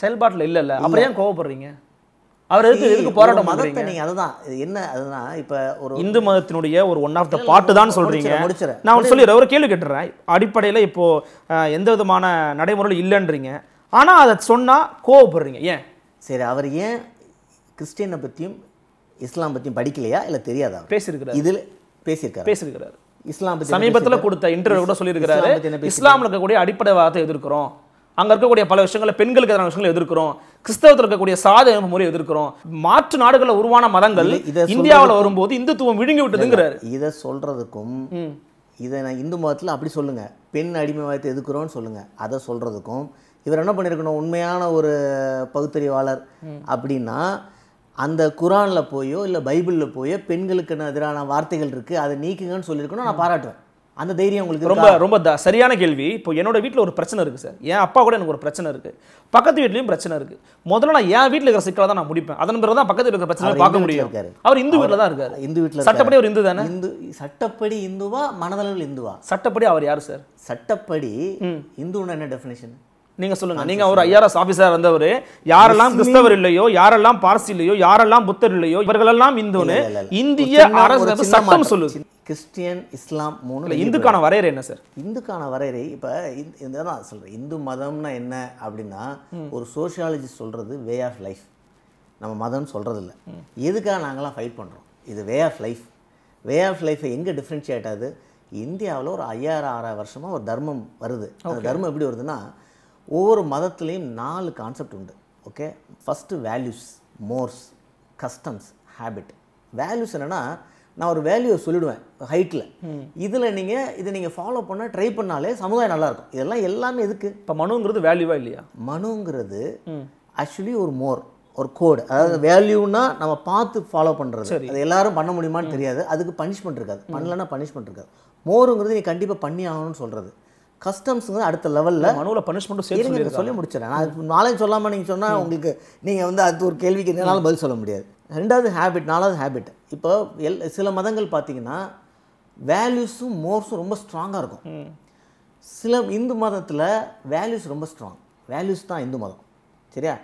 Speaker 1: செயல்பாட்டில் இல்லை இல்லை அப்புறம் ஏன் கோவப்படுறீங்க அவர் எதுக்கு எதுக்கு போராட்டம் மதத்தை நீங்க அதுதான் என்ன அதுதான் இப்ப ஒரு இந்து மதத்தினுடைய ஒரு ஒன் ஆஃப் த பாட்டு தான் சொல்றீங்க நான் சொல்லிடுறேன் ஒரு கேள்வி கேட்டுறேன் அடிப்படையில் இப்போ எந்த விதமான நடைமுறையில் இல்லைன்றீங்க ஆனால் அதை சொன்னால் கோவப்படுறீங்க ஏன் சரி அவர் ஏன் கிறிஸ்டியனை பற்றியும் இஸ்லாம் பற்றியும்
Speaker 2: படிக்கலையா இல்லை தெரியாதா பேசியிருக்கிறார் இதில் பேசியிருக்கார் பேசியிருக்கிறாரு இஸ்லாம் சமீபத்தில் கொடுத்த இன்டர்வியூ கூட சொல்லியிருக்கிறாரு
Speaker 1: இஸ்லாமில் இருக்கக்கூடிய அடிப்படை வாதத்தை எதிர்க்கிறோம் அங்கே இருக்கக்கூடிய பல விஷயங்களை பெண்களுக்கு எதிரான விஷயங்களை எதிர்க்கிறோம் கிறிஸ்தவத்தில் இருக்கக்கூடிய சாத முறை எதிர்க்கிறோம் மாற்று நாடுகளில் உருவான மதங்கள் இந்தியாவில் வரும்போது இந்துத்துவம் விழுங்கி விட்டதுங்கிறார்
Speaker 2: இதை சொல்றதுக்கும் இதை நான் இந்து மதத்தில் அப்படி சொல்லுங்க பெண் அடிமைவாதத்தை எதிர்க்கிறோம்னு சொல்லுங்க அதை சொல்றதுக்கும் இவர் என்ன பண்ணியிருக்கணும் உண்மையான ஒரு பகுத்தறிவாளர் அப்படின்னா அந்த குரானில் போயோ இல்லை பைபிளில் போயோ பெண்களுக்கு எதிரான வார்த்தைகள் இருக்குது அதை நீக்குங்கன்னு சொல்லியிருக்கணும் நான் பாராட்டுவேன் அந்த தைரியம் உங்களுக்கு ரொம்ப
Speaker 1: ரொம்ப சரியான கேள்வி இப்போ என்னோடய வீட்டில் ஒரு பிரச்சனை இருக்குது சார் என் அப்பா கூட எனக்கு ஒரு பிரச்சனை இருக்குது பக்கத்து வீட்லேயும் பிரச்சனை இருக்குது முதல்ல நான் என் வீட்டில் இருக்கிற சிக்கலை தான் நான் முடிப்பேன் அதன் பிறகு தான் பக்கத்து வீட்டில் பிரச்சனை பார்க்க முடியும் அவர் இந்து வீட்டில் தான் இருக்காரு இந்து வீட்டில் சட்டப்படி அவர் இந்து தானே இந்து சட்டப்படி இந்துவா மனதளவில் இந்துவா சட்டப்படி அவர்
Speaker 2: யார் சார் சட்டப்படி இந்துன்னு என்ன டெஃபினேஷன்
Speaker 1: நீங்க சொல்லுங்க நீங்க ஒரு ஐஆர்எஸ் ஆபீசரா இருந்தவர் யாரெல்லாம் கிறிஸ்தவர் இல்லையோ யாரெல்லாம் பார்சி இல்லையோ யாரெல்லாம் புத்தர் இல்லையோ இவர்களெல்லாம் இந்துன்னு இந்திய அரசு சட்டம்
Speaker 2: சொல்லுது கிறிஸ்டியன் இஸ்லாம் மூணு இந்துக்கான வரையறை என்ன சார் இந்துக்கான வரையறை இப்போ இந்த தான் சொல்கிறேன் இந்து மதம்னா என்ன அப்படின்னா ஒரு சோஷியாலஜி சொல்கிறது வே ஆஃப் லைஃப் நம்ம மதம்னு சொல்கிறது இல்லை எதுக்காக நாங்களாம் ஃபைட் பண்ணுறோம் இது way of life way of லைஃப்பை எங்கே டிஃப்ரென்ஷியேட் ஆகுது இந்தியாவில் ஒரு ஐயாயிரம் ஆறாயிரம் வருஷமாக ஒரு தர்மம் வருது அந்த தர்மம் எப்படி வருதுன்னா ஒவ்வொரு மதத்துலேயும் நாலு கான்செப்ட் உண்டு okay first values mores customs habit values என்னென்னா நான் ஒரு வேல்யூவை சொல்லிடுவேன் ஹைட்டில் இதில் நீங்கள் இதை நீங்கள் ஃபாலோ பண்ண ட்ரை பண்ணாலே சமுதாயம் நல்லாயிருக்கும் இதெல்லாம் எல்லாமே எதுக்கு இப்போ மனுங்கிறது வேல்யூவாக இல்லையா மனுங்கிறது ஆக்சுவலி ஒரு மோர் ஒரு கோடு அதாவது வேல்யூனா நம்ம பார்த்து ஃபாலோ பண்ணுறது அது எல்லாரும் பண்ண முடியுமான்னு தெரியாது அதுக்கு பனிஷ்மெண்ட் இருக்காது பண்ணலன்னா பனிஷ்மெண்ட் இருக்காது மோருங்கிறது நீ கண்டிப்பாக பண்ணி ஆகணும்னு சொல்கிறது கஸ்டம்ஸுங்க அடுத்த லெவலில் மனுவில் பனிஷ்மெண்ட்டும் சொல்லி முடிச்சிடறேன் நான் நாளையும் சொல்லாமல் நீங்கள் சொன்னால் உங்களுக்கு நீங்கள் வந்து அது ஒரு கேள்விக்கு என்னாலும் பதில் சொல்ல முடியாது ரெண்டாவது ஹேபிட் நாலாவது ஹேபிட் இப்போ எல் சில மதங்கள் பார்த்தீங்கன்னா வேல்யூஸும் மோர்ஸும் ரொம்ப ஸ்ட்ராங்காக இருக்கும் சில இந்து மதத்தில் வேல்யூஸ் ரொம்ப ஸ்ட்ராங் வேல்யூஸ் தான் இந்து மதம் சரியா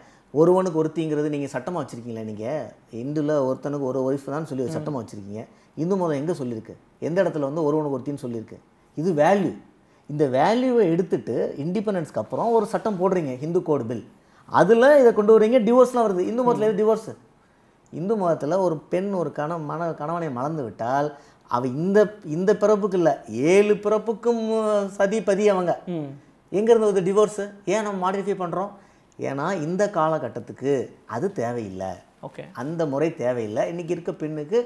Speaker 2: ஒருவனுக்கு ஒருத்திங்கிறது நீங்கள் சட்டமாக வச்சுருக்கீங்களா நீங்கள் இந்துல ஒருத்தனுக்கு ஒரு ஒய்ஃப் தான் சொல்லி சட்டமாக வச்சுருக்கீங்க இந்து மதம் எங்கே சொல்லியிருக்கு எந்த இடத்துல வந்து ஒருவனுக்கு ஒருத்தின்னு சொல்லியிருக்கு இது வேல்யூ இந்த வேல்யூவை எடுத்துட்டு இண்டிபெண்டன்ஸ்க்கு அப்புறம் ஒரு சட்டம் போடுறீங்க ஹிந்து கோடு பில் அதில் இதை கொண்டு வரீங்க டிவோர்ஸ்லாம் வருது இந்து மதத்தில் எது டிவோர்ஸு இந்து மதத்தில் ஒரு பெண் ஒரு கண மன கணவனை மறந்து விட்டால் அவ இந்த இந்த பிறப்புக்கு இல்லை ஏழு பிறப்புக்கும் சதி பதி அவங்க எங்கேருந்து வருது டிவோர்ஸு ஏன் நம்ம மாடிஃபை பண்ணுறோம் ஏன்னா இந்த காலகட்டத்துக்கு அது தேவையில்லை ஓகே அந்த முறை தேவையில்லை இன்றைக்கி இருக்க பெண்ணுக்கு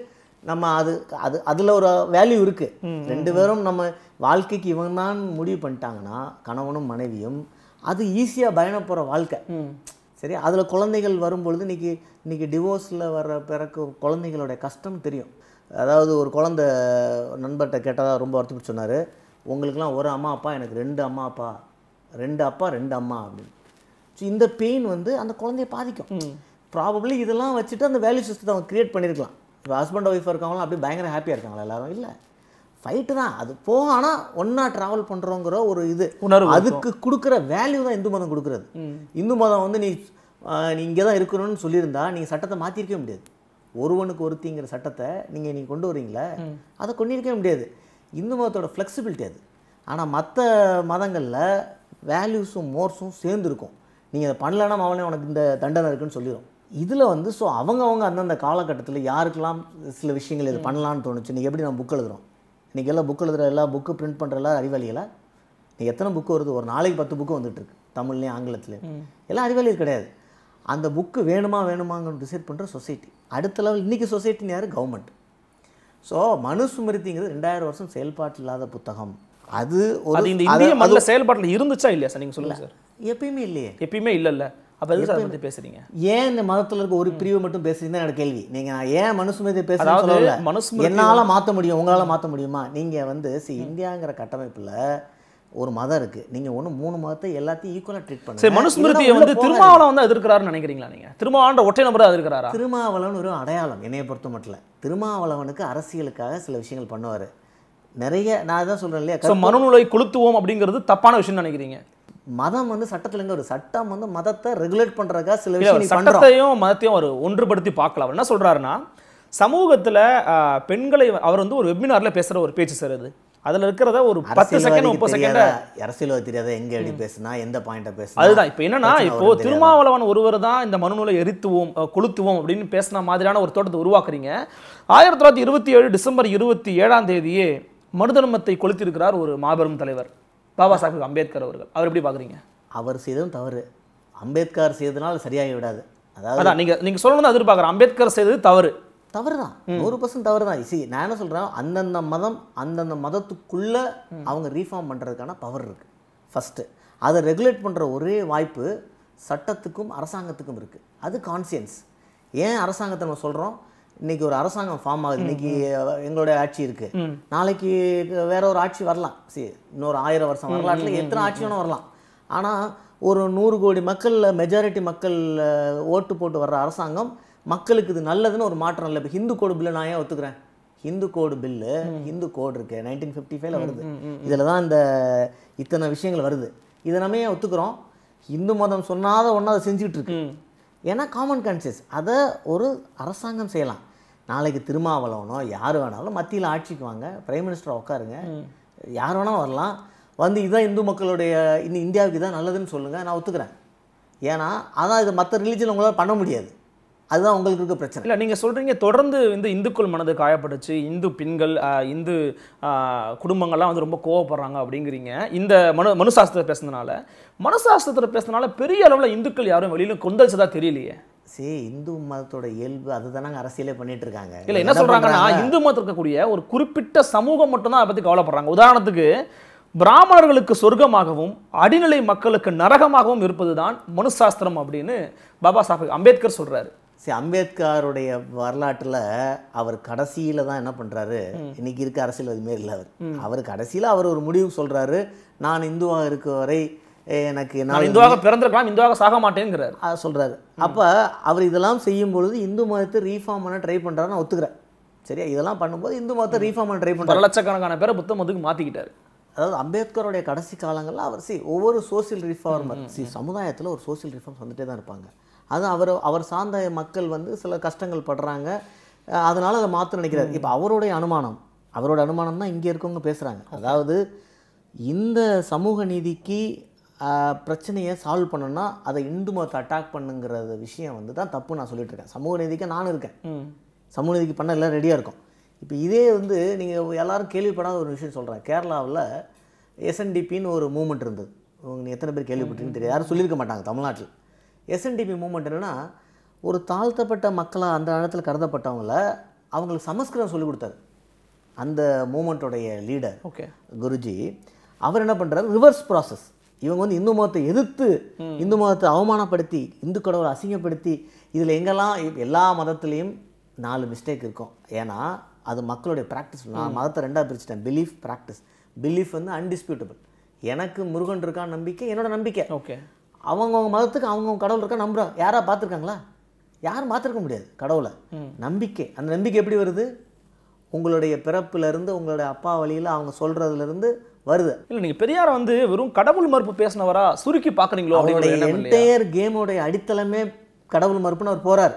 Speaker 2: நம்ம அது அது அதில் ஒரு வேல்யூ இருக்குது ரெண்டு பேரும் நம்ம வாழ்க்கைக்கு இவன் தான் முடிவு பண்ணிட்டாங்கன்னா கணவனும் மனைவியும் அது ஈஸியாக பயணப்போகிற வாழ்க்கை சரி அதில் குழந்தைகள் வரும்பொழுது இன்றைக்கி இன்றைக்கி டிவோர்ஸில் வர்ற பிறகு குழந்தைகளுடைய கஷ்டம் தெரியும் அதாவது ஒரு குழந்த நண்பர்கிட்ட கேட்டதாக ரொம்ப வருத்தப்பட்டு சொன்னார் உங்களுக்கெலாம் ஒரு அம்மா அப்பா எனக்கு ரெண்டு அம்மா அப்பா ரெண்டு அப்பா ரெண்டு அம்மா அப்படின்னு ஸோ இந்த பெயின் வந்து அந்த குழந்தைய பாதிக்கும் ப்ராபப்ளி இதெல்லாம் வச்சுட்டு அந்த வேல்யூ சிஸ்டத்தை அவன் க்ரியேட் பண்ணியிருக்கலாம் இப்போ ஹஸ்பண்ட் ஒய்ஃப் இருக்கவங்களாம் அப்படி பயங்கர ஹாப்பியாக இருக்காங்களா எல்லாரும் இல்லை ஃபைட்டு தான் அது போக ஆனால் ஒன்றா ட்ராவல் பண்ணுறோங்கிற ஒரு இது உணர்வு அதுக்கு கொடுக்குற வேல்யூ தான் இந்து மதம் கொடுக்குறது இந்து மதம் வந்து நீ நீ இங்கே தான் இருக்கணும்னு சொல்லியிருந்தா நீங்கள் சட்டத்தை மாற்றிருக்கவே முடியாது ஒருவனுக்கு ஒருத்திங்கிற சட்டத்தை நீங்கள் நீங்கள் கொண்டு வரீங்களே அதை கொண்டிருக்கவே முடியாது இந்து மதத்தோட ஃப்ளெக்சிபிலிட்டி அது ஆனால் மற்ற மதங்களில் வேல்யூஸும் மோர்ஸும் சேர்ந்துருக்கும் நீங்கள் அதை பண்ணலன்னா அவனே உனக்கு இந்த தண்டனை இருக்குன்னு சொல்லிடும் இதில் வந்து ஸோ அவங்கவுங்க அந்தந்த காலகட்டத்தில் யாருக்கெல்லாம் சில விஷயங்கள் இது பண்ணலான்னு தோணுச்சு நீ எப்படி நம்ம புக் எழுதுகிறோம் இன்றைக்கி எல்லாம் புக் எழுதுகிற எல்லாம் புக்கு பிரிண்ட் பண்ணுற எல்லாம் அறிவாளியில் நீ எத்தனை புக்கு வருது ஒரு நாளைக்கு பத்து புக்கு வந்துட்டுருக்கு தமிழ்லேயும் ஆங்கிலத்துலேயும் எல்லாம் அறிவாளியில் கிடையாது அந்த புக்கு வேணுமா வேணுமாங்கன்னு டிசைட் பண்ணுற சொசைட்டி அடுத்த லெவல் இன்றைக்கி சொசைட்டின்னு யார் கவர்மெண்ட் ஸோ மனுஸ்மிருதிங்கிறது ரெண்டாயிரம் வருஷம் செயல்பாட்டில் இல்லாத புத்தகம் அது ஒரு இந்திய மண்ணில்
Speaker 1: செயல்பாட்டில் இருந்துச்சா இல்லையா சார் நீங்கள் சொல்லுங்கள் சார் எப்பயுமே இல்லையே எப்பயுமே இல்லைல்ல அப்போ பேசுறீங்க
Speaker 2: ஏன் இந்த இருக்க ஒரு பிரிவு மட்டும் கேள்வி ஏன் முடியும் முடியுமா வந்து சி இந்தியாங்கிற ஒரு மதம் இருக்கு நீங்க ஒன்று மூணு மதத்தை எல்லாத்தையும் ஈக்குவலா ட்ரீட் பண்ணுங்க சரி வந்து திருமாவளம் வந்து
Speaker 1: எதிர்க்கிறாருன்னு நினைக்கிறீங்களா நீங்க திருமாவளன்ற ஒற்றை நம்பர் எதிர்க்கிறாரா திருமாவளவன்
Speaker 2: ஒரு அடையாளம் என்னைய பொறுத்த மட்டும் திருமாவளவனுக்கு அரசியலுக்காக சில விஷயங்கள் பண்ணுவாரு நிறைய நான் தான் சொல்றேன் இல்லையா மறுநூலை
Speaker 1: கொளுத்துவோம் அப்படிங்கிறது தப்பான விஷயம்னு நினைக்கிறீங்க
Speaker 2: மதம் வந்து இருந்து ஒரு சட்டம் வந்து மதத்தை ரெகுலேட் பண்ணுறக்கா சில விஷயம் சட்டத்தையும்
Speaker 1: மதத்தையும் ஒரு ஒன்றுபடுத்தி பார்க்கலாம் என்ன சொல்கிறாருன்னா சமூகத்தில் பெண்களை அவர் வந்து ஒரு வெபினாரில் பேசுகிற ஒரு பேச்சு சார் அது அதில் இருக்கிறத ஒரு பத்து செகண்ட் முப்பது செகண்ட்
Speaker 2: அரசியல்வாதி தெரியாத எங்க எப்படி பேசுனா எந்த பாயிண்ட்டை பேசுனா அதுதான் இப்போ என்னன்னா இப்போ
Speaker 1: திருமாவளவன் ஒருவர் தான் இந்த மனுநூலை எரித்துவோம் கொளுத்துவோம் அப்படின்னு பேசின மாதிரியான ஒரு தோட்டத்தை உருவாக்குறீங்க ஆயிரத்தி தொள்ளாயிரத்தி இருபத்தி ஏழு டிசம்பர் இருபத்தி ஏழாம் தேதியே மனுதர்மத்தை கொளுத்திருக்கிறார் ஒரு மாபெரும் தலைவர் பாபா சாஹிப் அம்பேத்கர் அவர்கள் அவர் எப்படி பார்க்குறீங்க அவர் செய்ததும் தவறு அம்பேத்கர் செய்ததுனால சரியாகி விடாது அதாவது நீங்கள் நீங்கள் சொல்லணும் எதிர்பார்க்குறேன் அம்பேத்கர் செய்தது தவறு தவறு தான் நூறு
Speaker 2: பர்சன்ட் தவறு தான் இசி நான் என்ன சொல்கிறேன் அந்தந்த மதம் அந்தந்த மதத்துக்குள்ளே அவங்க ரீஃபார்ம் பண்ணுறதுக்கான பவர் இருக்குது ஃபஸ்ட்டு அதை ரெகுலேட் பண்ணுற ஒரே வாய்ப்பு சட்டத்துக்கும் அரசாங்கத்துக்கும் இருக்குது அது கான்சியன்ஸ் ஏன் அரசாங்கத்தை நம்ம சொல்கிறோம் இன்னைக்கு ஒரு அரசாங்கம் ஃபார்ம் ஆகுது இன்னைக்கு எங்களோட ஆட்சி இருக்கு நாளைக்கு வேற ஒரு ஆட்சி வரலாம் சரி இன்னொரு ஆயிரம் வருஷம் வரலாற்றுல எத்தனை ஆட்சி வரலாம் ஆனா ஒரு நூறு கோடி மக்கள்ல மெஜாரிட்டி மக்கள் ஓட்டு போட்டு வர்ற அரசாங்கம் மக்களுக்கு இது நல்லதுன்னு ஒரு மாற்றம் இல்லை இப்போ ஹிந்து கோடு பில்லு நான் ஏன் ஒத்துக்கிறேன் Hindu code bill Hindu code இருக்கு நைன்டீன் ஃபிஃப்டி ஃபைவ்ல வருது இதுலதான் தான் இந்த இத்தனை விஷயங்கள் வருது இதை நம்ம ஏன் ஒத்துக்கிறோம் இந்து மதம் சொன்னாத ஒன்றா அதை செஞ்சுக்கிட்டு இருக்கு ஏன்னா காமன் கான்சியஸ் அதை ஒரு அரசாங்கம் செய்யலாம் நாளைக்கு திருமாவளவனோ யார் வேணாலும் மத்தியில் ஆட்சிக்கு வாங்க பிரைம் மினிஸ்டர் உட்காருங்க யார் வேணாலும் வரலாம் வந்து இதுதான் இந்து மக்களுடைய இன்னும் இந்தியாவுக்கு இதான் நல்லதுன்னு சொல்லுங்கள் நான் ஒத்துக்கிறேன் ஏன்னா அதான்
Speaker 1: இது மற்ற ரிலீஜன் உங்களால் பண்ண முடியாது அதுதான் உங்களுக்கு இருக்க பிரச்சனை இல்லை நீங்கள் சொல்கிறீங்க தொடர்ந்து இந்த இந்துக்கள் மனது காயப்பட்டுச்சு இந்து பெண்கள் இந்து குடும்பங்கள்லாம் வந்து ரொம்ப கோவப்படுறாங்க அப்படிங்கிறீங்க இந்த மனு மனுசாஸ்திரத்தை பேசுனதுனால மனுசாஸ்திரத்தில் பேசுனதுனால பெரிய அளவில் இந்துக்கள் யாரும் வெளியில் கொந்தளிச்சதாக தெரியலையே
Speaker 2: சரி இந்து மதத்தோட இயல்பு அதுதானாங்க அரசியலே பண்ணிட்டு இருக்காங்க
Speaker 1: இல்லை என்ன சொல்றாங்கன்னா இந்து மதத்தில் இருக்கக்கூடிய ஒரு குறிப்பிட்ட சமூகம் மட்டும்தான் அதை பற்றி கவலைப்படுறாங்க உதாரணத்துக்கு பிராமணர்களுக்கு சொர்க்கமாகவும் அடிநிலை மக்களுக்கு நரகமாகவும் இருப்பது தான் மனுசாஸ்திரம் அப்படின்னு பாபா சாஹிப் அம்பேத்கர் சொல்றாரு
Speaker 2: சரி அம்பேத்கருடைய வரலாற்றில் அவர் கடைசியில் தான் என்ன பண்ணுறாரு இன்னைக்கு இருக்க அரசியல் அதுமாரி இல்லை அவர் அவர் கடைசியில் அவர் ஒரு முடிவு சொல்கிறாரு நான் இந்துவாக இருக்க வரை எனக்கு நான் இந்துவாக
Speaker 1: பிறந்திருக்கலாம் இந்துவாக சாக மாட்டேங்கிறார் அதை சொல்கிறாரு
Speaker 2: அப்போ அவர் இதெல்லாம் செய்யும் பொழுது இந்து மதத்தை ரீஃபார்ம் பண்ண ட்ரை பண்ணுறாரு நான் ஒத்துக்கிறேன் சரியா இதெல்லாம் பண்ணும்போது இந்து மதத்தை ரீஃபார்ம் பண்ண ட்ரை பண்ணுற
Speaker 1: லட்சக்கணக்கான பேரை புத்த மதத்துக்கு மாற்றிக்கிட்டார்
Speaker 2: அதாவது அம்பேத்கருடைய கடைசி காலங்களில் அவர் சி ஒவ்வொரு சோசியல் ரிஃபார்மர் சி சமுதாயத்தில் ஒரு சோசியல் ரிஃபார்ம் வந்துட்டே தான் இருப்பாங்க அது அவர் அவர் சார்ந்த மக்கள் வந்து சில கஷ்டங்கள் படுறாங்க அதனால் அதை மாற்ற நினைக்கிறார் இப்போ அவருடைய அனுமானம் அவரோட அனுமானம் தான் இங்கே இருக்கவங்க பேசுகிறாங்க அதாவது இந்த சமூக நீதிக்கு பிரச்சனையை சால்வ் பண்ணணும்னா அதை இந்து மதத்தை அட்டாக் பண்ணுங்கிற விஷயம் வந்து தான் தப்பு நான் சொல்லிட்டு இருக்கேன் சமூக நீதிக்கு நானும் இருக்கேன் சமூக நீதிக்கு பண்ண எல்லாம் ரெடியாக இருக்கும் இப்போ இதே வந்து நீங்கள் எல்லாரும் கேள்விப்படாத ஒரு விஷயம் சொல்கிறேன் கேரளாவில் எஸ்என்டிபின்னு ஒரு மூமெண்ட் இருந்தது உங்களுக்கு எத்தனை பேர் கேள்விப்பட்டீங்கன்னு தெரியாது யாரும் சொல்லியிருக்க மாட்டாங்க தமிழ்நாட்டில் எஸ்என்டிபி மூமெண்ட் என்னென்னா ஒரு தாழ்த்தப்பட்ட மக்களாக அந்த இடத்துல கருதப்பட்டவங்கள அவங்களுக்கு சமஸ்கிருதம் சொல்லிக் கொடுத்தாரு அந்த மூமெண்ட்டோடைய லீடர் ஓகே குருஜி அவர் என்ன பண்ணுறாரு ரிவர்ஸ் ப்ராசஸ் இவங்க வந்து இந்து மதத்தை எதிர்த்து இந்து மதத்தை அவமானப்படுத்தி இந்து கடவுளை அசிங்கப்படுத்தி இதில் எங்கெல்லாம் எல்லா மதத்துலேயும் நாலு மிஸ்டேக் இருக்கும் ஏன்னா அது மக்களுடைய ப்ராக்டிஸ் நான் மதத்தை ரெண்டாக பிரிச்சுட்டேன் பிலீஃப் ப்ராக்டிஸ் பிலீஃப் வந்து அன்டிஸ்பியூட்டபிள் எனக்கு முருகன் இருக்கான் நம்பிக்கை என்னோட நம்பிக்கை ஓகே அவங்கவுங்க மதத்துக்கு அவங்கவுங்க கடவுள் இருக்கா நம்புகிறோம் யாராக பார்த்துருக்காங்களா யாரும் பார்த்துருக்க முடியாது கடவுளை நம்பிக்கை அந்த நம்பிக்கை எப்படி வருது உங்களுடைய பிறப்புலேருந்து உங்களுடைய அப்பா வழியில் அவங்க சொல்கிறதுலேருந்து வருது இல்லை
Speaker 1: நீங்கள் பெரியார் வந்து வெறும் கடவுள் மறுப்பு பேசினவரா சுருக்கி பார்க்குறீங்களோ அப்படின்னு என்டையர்
Speaker 2: கேமோடைய அடித்தளமே கடவுள் மறுப்புன்னு அவர் போறாரு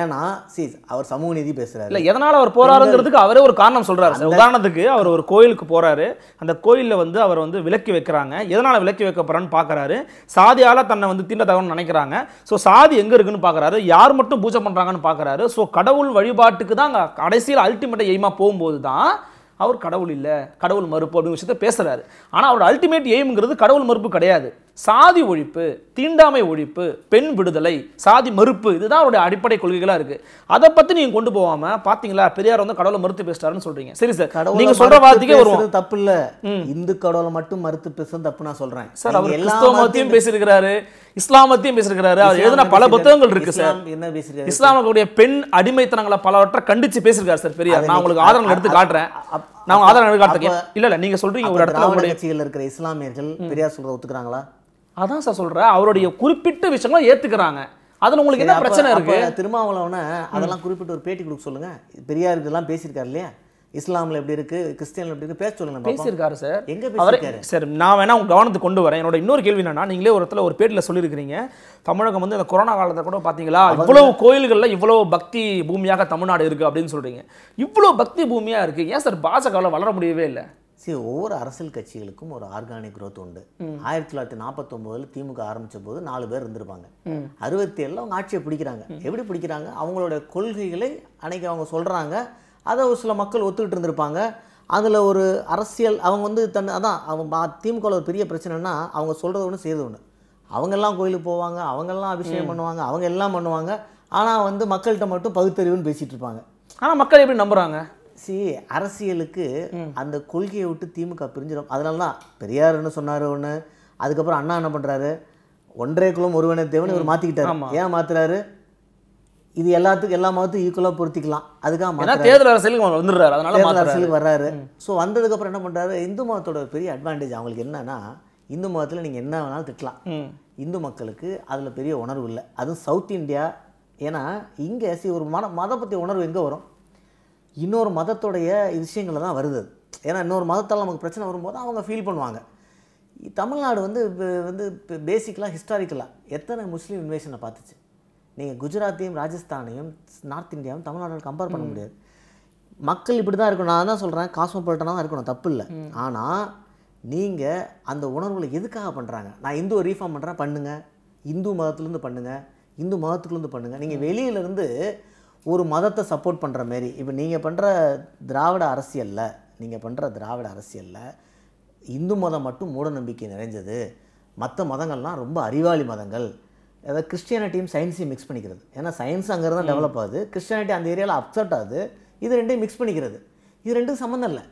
Speaker 2: ஏன்னா சீஸ் அவர் சமூக நீதி பேசுறாரு இல்ல
Speaker 1: எதனால அவர் போறாருங்கிறதுக்கு அவரே ஒரு காரணம் சொல்றாரு உதாரணத்துக்கு அவர் ஒரு கோயிலுக்கு போறாரு அந்த கோயில்ல வந்து அவர் வந்து விலக்கி வைக்கிறாங்க எதனால விலக்கி வைக்க போறான்னு பாக்குறாரு சாதியால தன்னை வந்து தீண்ட தகவல் நினைக்கிறாங்க ஸோ சாதி எங்க இருக்குன்னு பாக்குறாரு யார் மட்டும் பூஜை பண்றாங்கன்னு பாக்குறாரு ஸோ கடவுள் வழிபாட்டுக்கு தான் கடைசியில் அல்டிமேட்டா எய்மா போகும்போது தான் அவர் கடவுள் இல்லை கடவுள் மறுப்பு அப்படிங்கிற விஷயத்த பேசுகிறாரு ஆனால் அவர் அல்டிமேட் எய்ம்ங்கிறது கடவுள் மறுப்பு கிடையாது சாதி ஒழிப்பு தீண்டாமை ஒழிப்பு பெண் விடுதலை சாதி மறுப்பு இதுதான் அவருடைய அடிப்படை கொள்கைகளாக இருக்கு அதை பத்தி நீங்க கொண்டு போகாம பாத்தீங்களா பெரியார் வந்து கடவுளை மறுத்து பேசுறாருன்னு சொல்றீங்க சரி சார் நீங்க சொல்ற வார்த்தைக்கே வருவோம்
Speaker 2: தப்பு இல்ல இந்து கடவுளை மட்டும்
Speaker 1: மறுத்து பேச தப்பு நான் சொல்றேன் சார் அவர் கிறிஸ்தவ பேசியிருக்கிறாரு இஸ்லாமத்தையும் பேசியிருக்கிறாரு அவர் எழுதின பல புத்தகங்கள் இருக்கு சார் என்ன பேசுறாரு இஸ்லாமுடைய பெண் அடிமைத்தனங்களை பலவற்றை கண்டிச்சு பேசியிருக்காரு சார் பெரியார் நான் உங்களுக்கு ஆதரவு எடுத்து காட்டுறேன் நான் ஆதாரம் எடுத்து காட்டுறேன் இல்ல இல்ல நீங்க சொல்றீங்க ஒரு இடத்துல இருக்கிற இஸ்லாமியர்கள் பெரியார் சொல்கிறத ஒத்துக்கிறாங்களா அதான் சார் சொல்கிறேன் அவருடைய குறிப்பிட்ட விஷயங்களை ஏற்றுக்கிறாங்க அதில் உங்களுக்கு என்ன பிரச்சனை இருக்குது
Speaker 2: திருமாவளவனை அதெல்லாம் குறிப்பிட்டு ஒரு பேட்டி கொடுக்க சொல்லுங்கள் இதெல்லாம்
Speaker 1: பேசியிருக்காரு இல்லையா இஸ்லாமில் எப்படி இருக்கு கிறிஸ்டியன்ல எப்படி இருக்கு பேச சொல்லுங்க பேசியிருக்காரு சார் எங்க பேசியிருக்காரு சார் நான் வேணா உங்க கவனத்துக்கு கொண்டு வரேன் என்னோட இன்னொரு கேள்வி என்னன்னா நீங்களே ஒரு இடத்துல ஒரு பேட்டில் சொல்லியிருக்கிறீங்க தமிழகம் வந்து இந்த கொரோனா காலத்தை கூட பார்த்தீங்களா இவ்வளவு கோயில்களில் இவ்வளவு பக்தி பூமியாக தமிழ்நாடு இருக்கு அப்படின்னு சொல்றீங்க இவ்வளவு பக்தி பூமியா இருக்கு ஏன் சார் பாசகாவில் வளர முடியவே இல்லை
Speaker 2: சரி ஒவ்வொரு அரசியல் கட்சிகளுக்கும் ஒரு ஆர்கானிக் க்ரோத் உண்டு ஆயிரத்தி தொள்ளாயிரத்தி நாற்பத்தொம்போதில் திமுக ஆரம்பித்த போது நாலு பேர் இருந்திருப்பாங்க அறுபத்தி ஏழில் அவங்க ஆட்சியை பிடிக்கிறாங்க எப்படி பிடிக்கிறாங்க அவங்களோட கொள்கைகளை அன்னைக்கு அவங்க சொல்கிறாங்க அதை ஒரு சில மக்கள் ஒத்துக்கிட்டு இருந்திருப்பாங்க அதில் ஒரு அரசியல் அவங்க வந்து தன் அதான் அவங்க திமுகவில் ஒரு பெரிய பிரச்சனைனா அவங்க சொல்கிறது ஒன்று செய்யறது ஒன்று அவங்கெல்லாம் கோயிலுக்கு போவாங்க அவங்கெல்லாம் அபிஷேகம் பண்ணுவாங்க அவங்க எல்லாம் பண்ணுவாங்க ஆனால் வந்து மக்கள்கிட்ட மட்டும் பகுத்தறிவுன்னு பேசிகிட்டு இருப்பாங்க ஆனால் மக்கள் எப்படி நம்புகிறாங்க சி அரசியலுக்கு அந்த கொள்கையை விட்டு திமுக பிரிஞ்சிடும் அதனால தான் பெரியார் என்ன சொன்னார் ஒன்று அதுக்கப்புறம் அண்ணா என்ன பண்ணுறாரு ஒன்றே குலம் ஒருவனே தேவன் இவர் மாற்றிக்கிட்டார் ஏன் மாற்றுறாரு இது எல்லாத்துக்கும் எல்லா மதத்தையும் ஈக்குவலாக பொருத்திக்கலாம் அதுக்காக தேர்தல் அரசியலுக்கு வந்துடுறாரு தேர்தல் அரசியலுக்கு வர்றாரு ஸோ வந்ததுக்கப்புறம் என்ன பண்ணுறாரு இந்து மதத்தோட பெரிய அட்வான்டேஜ் அவங்களுக்கு என்னன்னா இந்து மதத்தில் நீங்கள் என்ன வேணாலும் திட்டலாம் இந்து மக்களுக்கு அதில் பெரிய உணர்வு இல்லை அதுவும் சவுத் இந்தியா ஏன்னா இங்கே சி ஒரு மன மத பற்றி உணர்வு எங்கே வரும் இன்னொரு மதத்துடைய விஷயங்களில் தான் வருது ஏன்னா இன்னொரு மதத்தால் நமக்கு பிரச்சனை வரும்போது அவங்க ஃபீல் பண்ணுவாங்க தமிழ்நாடு வந்து வந்து பேசிக்கலாக ஹிஸ்டாரிக்கலாக எத்தனை முஸ்லீம் இன்வேஷனை பார்த்துச்சு நீங்கள் குஜராத்தையும் ராஜஸ்தானையும் நார்த் இந்தியாவும் தமிழ்நாடு கம்பேர் பண்ண முடியாது மக்கள் இப்படி தான் இருக்கணும் நான் தான் சொல்கிறேன் காஸ்மோபாலிட்டனாக தான் இருக்கணும் தப்பு இல்லை ஆனால் நீங்கள் அந்த உணர்வுகளை எதுக்காக பண்ணுறாங்க நான் இந்துவை ரீஃபார்ம் பண்ணுறேன் பண்ணுங்கள் இந்து மதத்துலேருந்து பண்ணுங்கள் இந்து மதத்துக்குலேருந்து பண்ணுங்கள் நீங்கள் வெளியிலேருந்து ஒரு மதத்தை சப்போர்ட் பண்ணுற மாரி இப்போ நீங்கள் பண்ணுற திராவிட அரசியலில் நீங்கள் பண்ணுற திராவிட அரசியலில் இந்து மதம் மட்டும் மூட நம்பிக்கை நிறைஞ்சது மற்ற மதங்கள்லாம் ரொம்ப அறிவாளி மதங்கள் அதாவது கிறிஸ்டியானிட்டியும் சயின்ஸையும் மிக்ஸ் பண்ணிக்கிறது ஏன்னா சயின்ஸ் அங்கே தான் டெவலப் ஆகுது கிறிஸ்டியானிட்டி அந்த ஏரியாவில் அப்செட் ஆகுது இது ரெண்டையும் மிக்ஸ் பண்ணிக்கிறது இது ரெண்டும் சம்மந்தம் இல்லை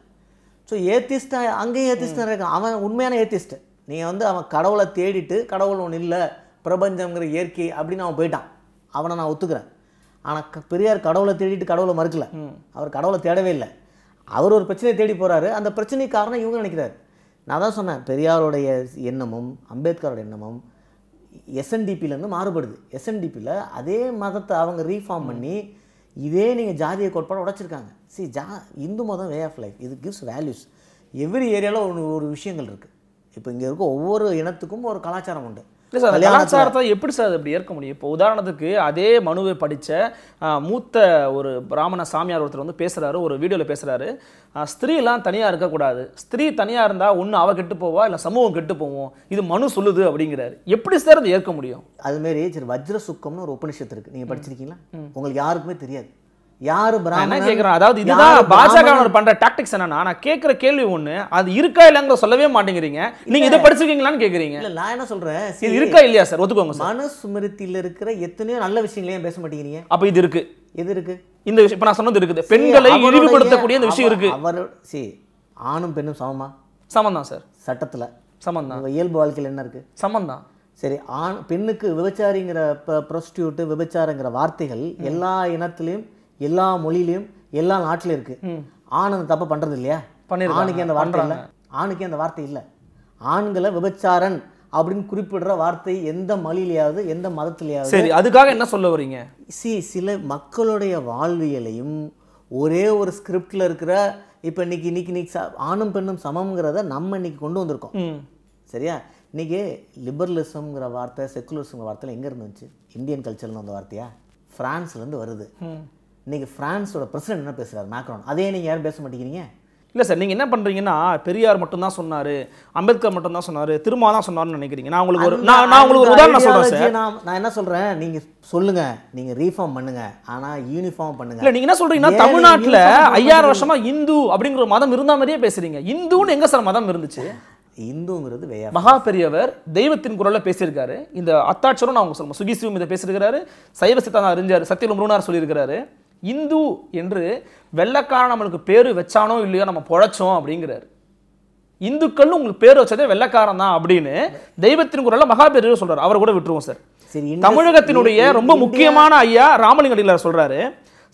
Speaker 2: ஸோ ஏத்திஸ்ட்டாக அங்கேயும் ஏத்திஸ்ட்டாக இருக்கான் அவன் உண்மையான ஏத்திஸ்ட்டு நீங்கள் வந்து அவன் கடவுளை தேடிட்டு கடவுள் ஒன்று இல்லை பிரபஞ்சங்கிற இயற்கை அப்படின்னு அவன் போயிட்டான் அவனை நான் ஒத்துக்கிறேன் ஆனால் பெரியார் கடவுளை தேடிட்டு கடவுளை மறுக்கல அவர் கடவுளை தேடவே இல்லை அவர் ஒரு பிரச்சனையை தேடி போகிறாரு அந்த பிரச்சனை காரணம் இவங்க நினைக்கிறார் நான் தான் சொன்னேன் பெரியாருடைய எண்ணமும் அம்பேத்கரோட எண்ணமும் எஸ்என்டிபியிலேருந்து மாறுபடுது எஸ்என்டிபியில் அதே மதத்தை அவங்க ரீஃபார்ம் பண்ணி இதே நீங்கள் ஜாதிய கோட்பாடு உடச்சிருக்காங்க சி ஜா இந்து மதம் வே ஆஃப் லைஃப் இது கிவ்ஸ் வேல்யூஸ் எவ்ரி ஏரியாவில் ஒன்று ஒரு விஷயங்கள் இருக்குது இப்போ இங்கே இருக்க ஒவ்வொரு இனத்துக்கும் ஒரு கலாச்சாரம் உண்டு இல்லை சார் கலாச்சாரத்தை
Speaker 1: எப்படி சார் அப்படி ஏற்க முடியும் இப்போ உதாரணத்துக்கு அதே மனுவை படித்த மூத்த ஒரு பிராமண சாமியார் ஒருத்தர் வந்து பேசுகிறாரு ஒரு வீடியோவில் பேசுகிறாரு ஸ்திரீலாம் தனியாக இருக்கக்கூடாது ஸ்திரீ தனியாக இருந்தால் ஒன்று அவள் கெட்டு போவா இல்லை சமூகம் கெட்டு போவோம் இது மனு சொல்லுது அப்படிங்கிறாரு எப்படி சார் அதை ஏற்க முடியும் அதுமாரி சரி வஜ்ர
Speaker 2: சுக்கம்னு ஒரு உபனிஷத்து இருக்குது நீங்கள் படிச்சிருக்கீங்களா உங்களுக்கு யாருக்குமே தெரியாது
Speaker 1: யாரு பிராமணன் கேக்குறோம் அதாவது இதுதான் பாஜக பண்ற டாக்டிக்ஸ் என்னன்னா நான் கேட்கிற கேள்வி ஒண்ணு அது இருக்கா இல்லங்கிற சொல்லவே மாட்டேங்கிறீங்க நீங்க இதை படிச்சிருக்கீங்களான்னு கேக்குறீங்க
Speaker 2: இல்ல நான் என்ன சொல்றேன் இது இருக்கா இல்லையா சார் ஒத்துக்கோங்க மனுஸ்மிருதியில இருக்கிற எத்தனையோ நல்ல விஷயங்களையும் பேச மாட்டேங்கிறீங்க
Speaker 1: அப்ப இது இருக்கு எது இருக்கு இந்த விஷயம் இப்ப நான் சொன்னது இருக்குது பெண்களை இழிவுபடுத்தக்கூடிய இந்த விஷயம்
Speaker 2: இருக்கு அவர் சி ஆணும் பெண்ணும் சமமா சமம் தான் சார் சட்டத்துல சமந்தான் தான் இயல்பு வாழ்க்கையில் என்ன இருக்கு சமம் தான் சரி ஆண் பெண்ணுக்கு விபச்சாரிங்கிற ப்ரொஸ்டியூட்டு விபச்சாரங்கிற வார்த்தைகள் எல்லா இனத்திலையும் எல்லா மொழியிலையும் எல்லா நாட்டிலும் இருக்கு ஆண் அந்த பண்றது இல்லையா ஆணுக்கே அந்த வார்த்தை இல்லை ஆணுக்கே அந்த வார்த்தை இல்லை ஆண்களை விபச்சாரன் அப்படின்னு குறிப்பிடுற வார்த்தை எந்த மொழியிலையாவது எந்த மதத்திலேயாவது சரி
Speaker 1: அதுக்காக என்ன சொல்ல வரீங்க
Speaker 2: சி சில மக்களுடைய வாழ்வியலையும் ஒரே ஒரு ஸ்கிரிப்டில் இருக்கிற இப்போ இன்னைக்கு இன்னைக்கு இன்னைக்கு ஆணும் பெண்ணும் சமம்ங்கிறத நம்ம இன்னைக்கு கொண்டு வந்திருக்கோம் சரியா இன்னைக்கு லிபரலிசம்ங்கிற வார்த்தை செக்குலரிசம்ங்கிற வார்த்தையில் எங்கே இருந்துச்சு இந்தியன் கல்ச்சர்னு வந்த வார்த்தையா ஃப்ரான்ஸ்லேருந்து வருது இன்றைக்கி ஃப்ரான்ஸோட பிரசிடென்ட் என்ன பேசுகிறார் மேக்ரோன்
Speaker 1: அதே நீங்கள் யாரும் பேச மாட்டேங்கிறீங்க இல்லை சார் நீங்கள் என்ன பண்ணுறீங்கன்னா பெரியார் மட்டும்தான் சொன்னார் அம்பேத்கர் மட்டும்தான் சொன்னார் திருமா தான் சொன்னார்னு நினைக்கிறீங்க நான் உங்களுக்கு ஒரு நான் நான் உங்களுக்கு உதாரணம் சொல்கிறேன் சார்
Speaker 2: நான் நான் என்ன சொல்கிறேன் நீங்கள் சொல்லுங்கள் நீங்கள் ரீஃபார்ம் பண்ணுங்கள் ஆனால் யூனிஃபார்ம் பண்ணுங்கள் இல்லை நீங்கள் என்ன சொல்கிறீங்கன்னா தமிழ்நாட்டில் ஐயாயிரம்
Speaker 1: வருஷமாக இந்து அப்படிங்கிற மதம் இருந்த மாதிரியே பேசுகிறீங்க இந்துன்னு எங்கே சார் மதம் இருந்துச்சு இந்துங்கிறது வேற மகா பெரியவர் தெய்வத்தின் குரலில் பேசியிருக்காரு இந்த அத்தாட்சரும் நான் உங்களுக்கு சொல்லுவேன் சுகிசிவம் இதை பேசியிருக்கிறாரு சைவ சித்தாந்தம் அறிஞ்சார் சத்தியலும் முருனார் சொல்லியிருக்கிறாரு இந்து என்று வெள்ளக்காரன் நம்மளுக்கு பேர் வச்சானோ இல்லையோ நம்ம பொழைச்சோம் அப்படிங்கிறாரு இந்துக்கள் உங்களுக்கு பேர் வச்சதே வெள்ளக்காரன் தான் அப்படின்னு தெய்வத்தின் குரல்ல மகாபேரி சொல்றாரு அவர் கூட விட்டுருவோம் சார் தமிழகத்தினுடைய ரொம்ப முக்கியமான ஐயா ராமலிங்கடிகளார் சொல்றாரு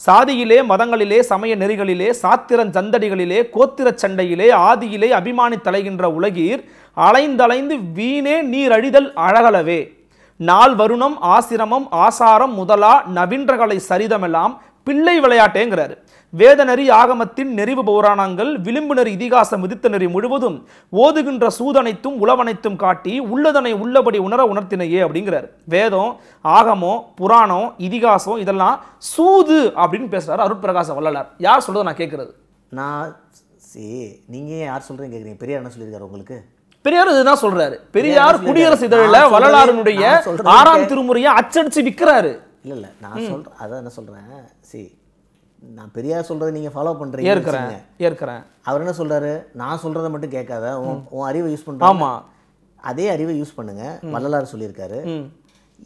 Speaker 1: சாதியிலே மதங்களிலே சமய நெறிகளிலே சாத்திரன் சந்தடிகளிலே கோத்திர சண்டையிலே ஆதியிலே அபிமானி தலைகின்ற உலகீர் அலைந்தலைந்து வீணே நீரழிதல் அழகளவே நாள் வருணம் ஆசிரமம் ஆசாரம் முதலா நவீன்றகளை சரிதமெல்லாம் பிள்ளை விளையாட்டேங்கிறாரு நெறி ஆகமத்தின் நெறிவு பௌராணங்கள் விளிம்பு நெறி இதிகாச விதித்த நெறி முழுவதும் ஓதுகின்ற சூதனைத்தும் உளவனைத்தும் காட்டி உள்ளதனை உள்ளபடி உணர உணர்த்தினையே அப்படிங்கிறார் வேதம் ஆகமம் புராணம் இதிகாசம் இதெல்லாம் சூது அப்படின்னு பேசுகிறார் அருட்பிரகாச வள்ளலார் யார் சொல்கிறத நான் கேட்குறது நான்
Speaker 2: சே நீங்கள் யார் சொல்கிறேன் கேட்குறீங்க பெரியார் என்ன சொல்லியிருக்காரு உங்களுக்கு
Speaker 1: பெரியார் இதுதான் சொல்றாரு பெரியார் குடியரசு இதழில் வரலாறுனுடைய ஆறாம் திருமுறையை அச்சடிச்சு விற்கிறாரு
Speaker 2: இல்லை இல்லை நான் சொல்கிறேன் அதை என்ன சொல்கிறேன் சரி நான்
Speaker 1: பெரியார் சொல்கிறத நீங்கள் ஃபாலோ பண்ணுறீங்க ஏற்கிறேன்
Speaker 2: ஏற்கிறேன் அவர் என்ன சொல்கிறாரு நான் சொல்கிறத மட்டும் கேட்காத உன் உன் அறிவை யூஸ் பண்ணுறேன் ஆமாம் அதே அறிவை யூஸ் பண்ணுங்கள் வள்ளலார் சொல்லியிருக்காரு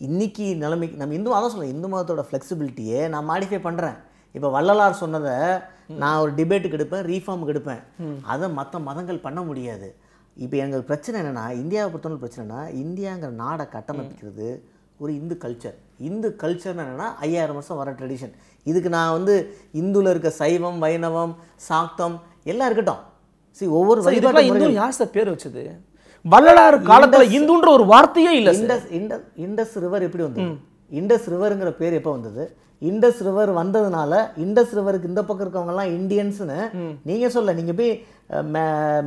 Speaker 2: இன்னைக்கு நிலைமைக்கு நம்ம இந்து மதம் சொல்கிறேன் இந்து மதத்தோட ஃப்ளெக்சிபிலிட்டியை நான் மாடிஃபை பண்ணுறேன் இப்போ வள்ளலார் சொன்னதை நான் ஒரு டிபேட்டுக்கு எடுப்பேன் ரீஃபார்முக்கு எடுப்பேன் அதை மற்ற மதங்கள் பண்ண முடியாது இப்போ எங்களுக்கு பிரச்சனை என்னென்னா இந்தியாவை பொறுத்தவரை பிரச்சனைனா இந்தியாங்கிற நாடை கட்டமைக்கிறது ஒரு இந்து கல்ச்சர் இந்து கல்ச்சர்னு என்னென்னா ஐயாயிரம் வருஷம் வர ட்ரெடிஷன் இதுக்கு நான் வந்து இந்துவில் இருக்க சைவம் வைணவம் சாக்தம் எல்லாம் இருக்கட்டும் சரி ஒவ்வொரு இந்து
Speaker 1: யார் சார் பேர் வச்சது வள்ளலாறு காலத்தில் இந்துன்ற ஒரு வார்த்தையே இல்லை இண்டஸ்
Speaker 2: இண்டஸ் இண்டஸ் ரிவர் எப்படி வந்தது இண்டஸ் ரிவருங்கிற பேர் எப்போ வந்தது இண்டஸ் ரிவர் வந்ததுனால இண்டஸ் ரிவருக்கு இந்த பக்கம் இருக்கவங்கலாம் இண்டியன்ஸ்னு நீங்கள் சொல்ல நீங்கள் போய்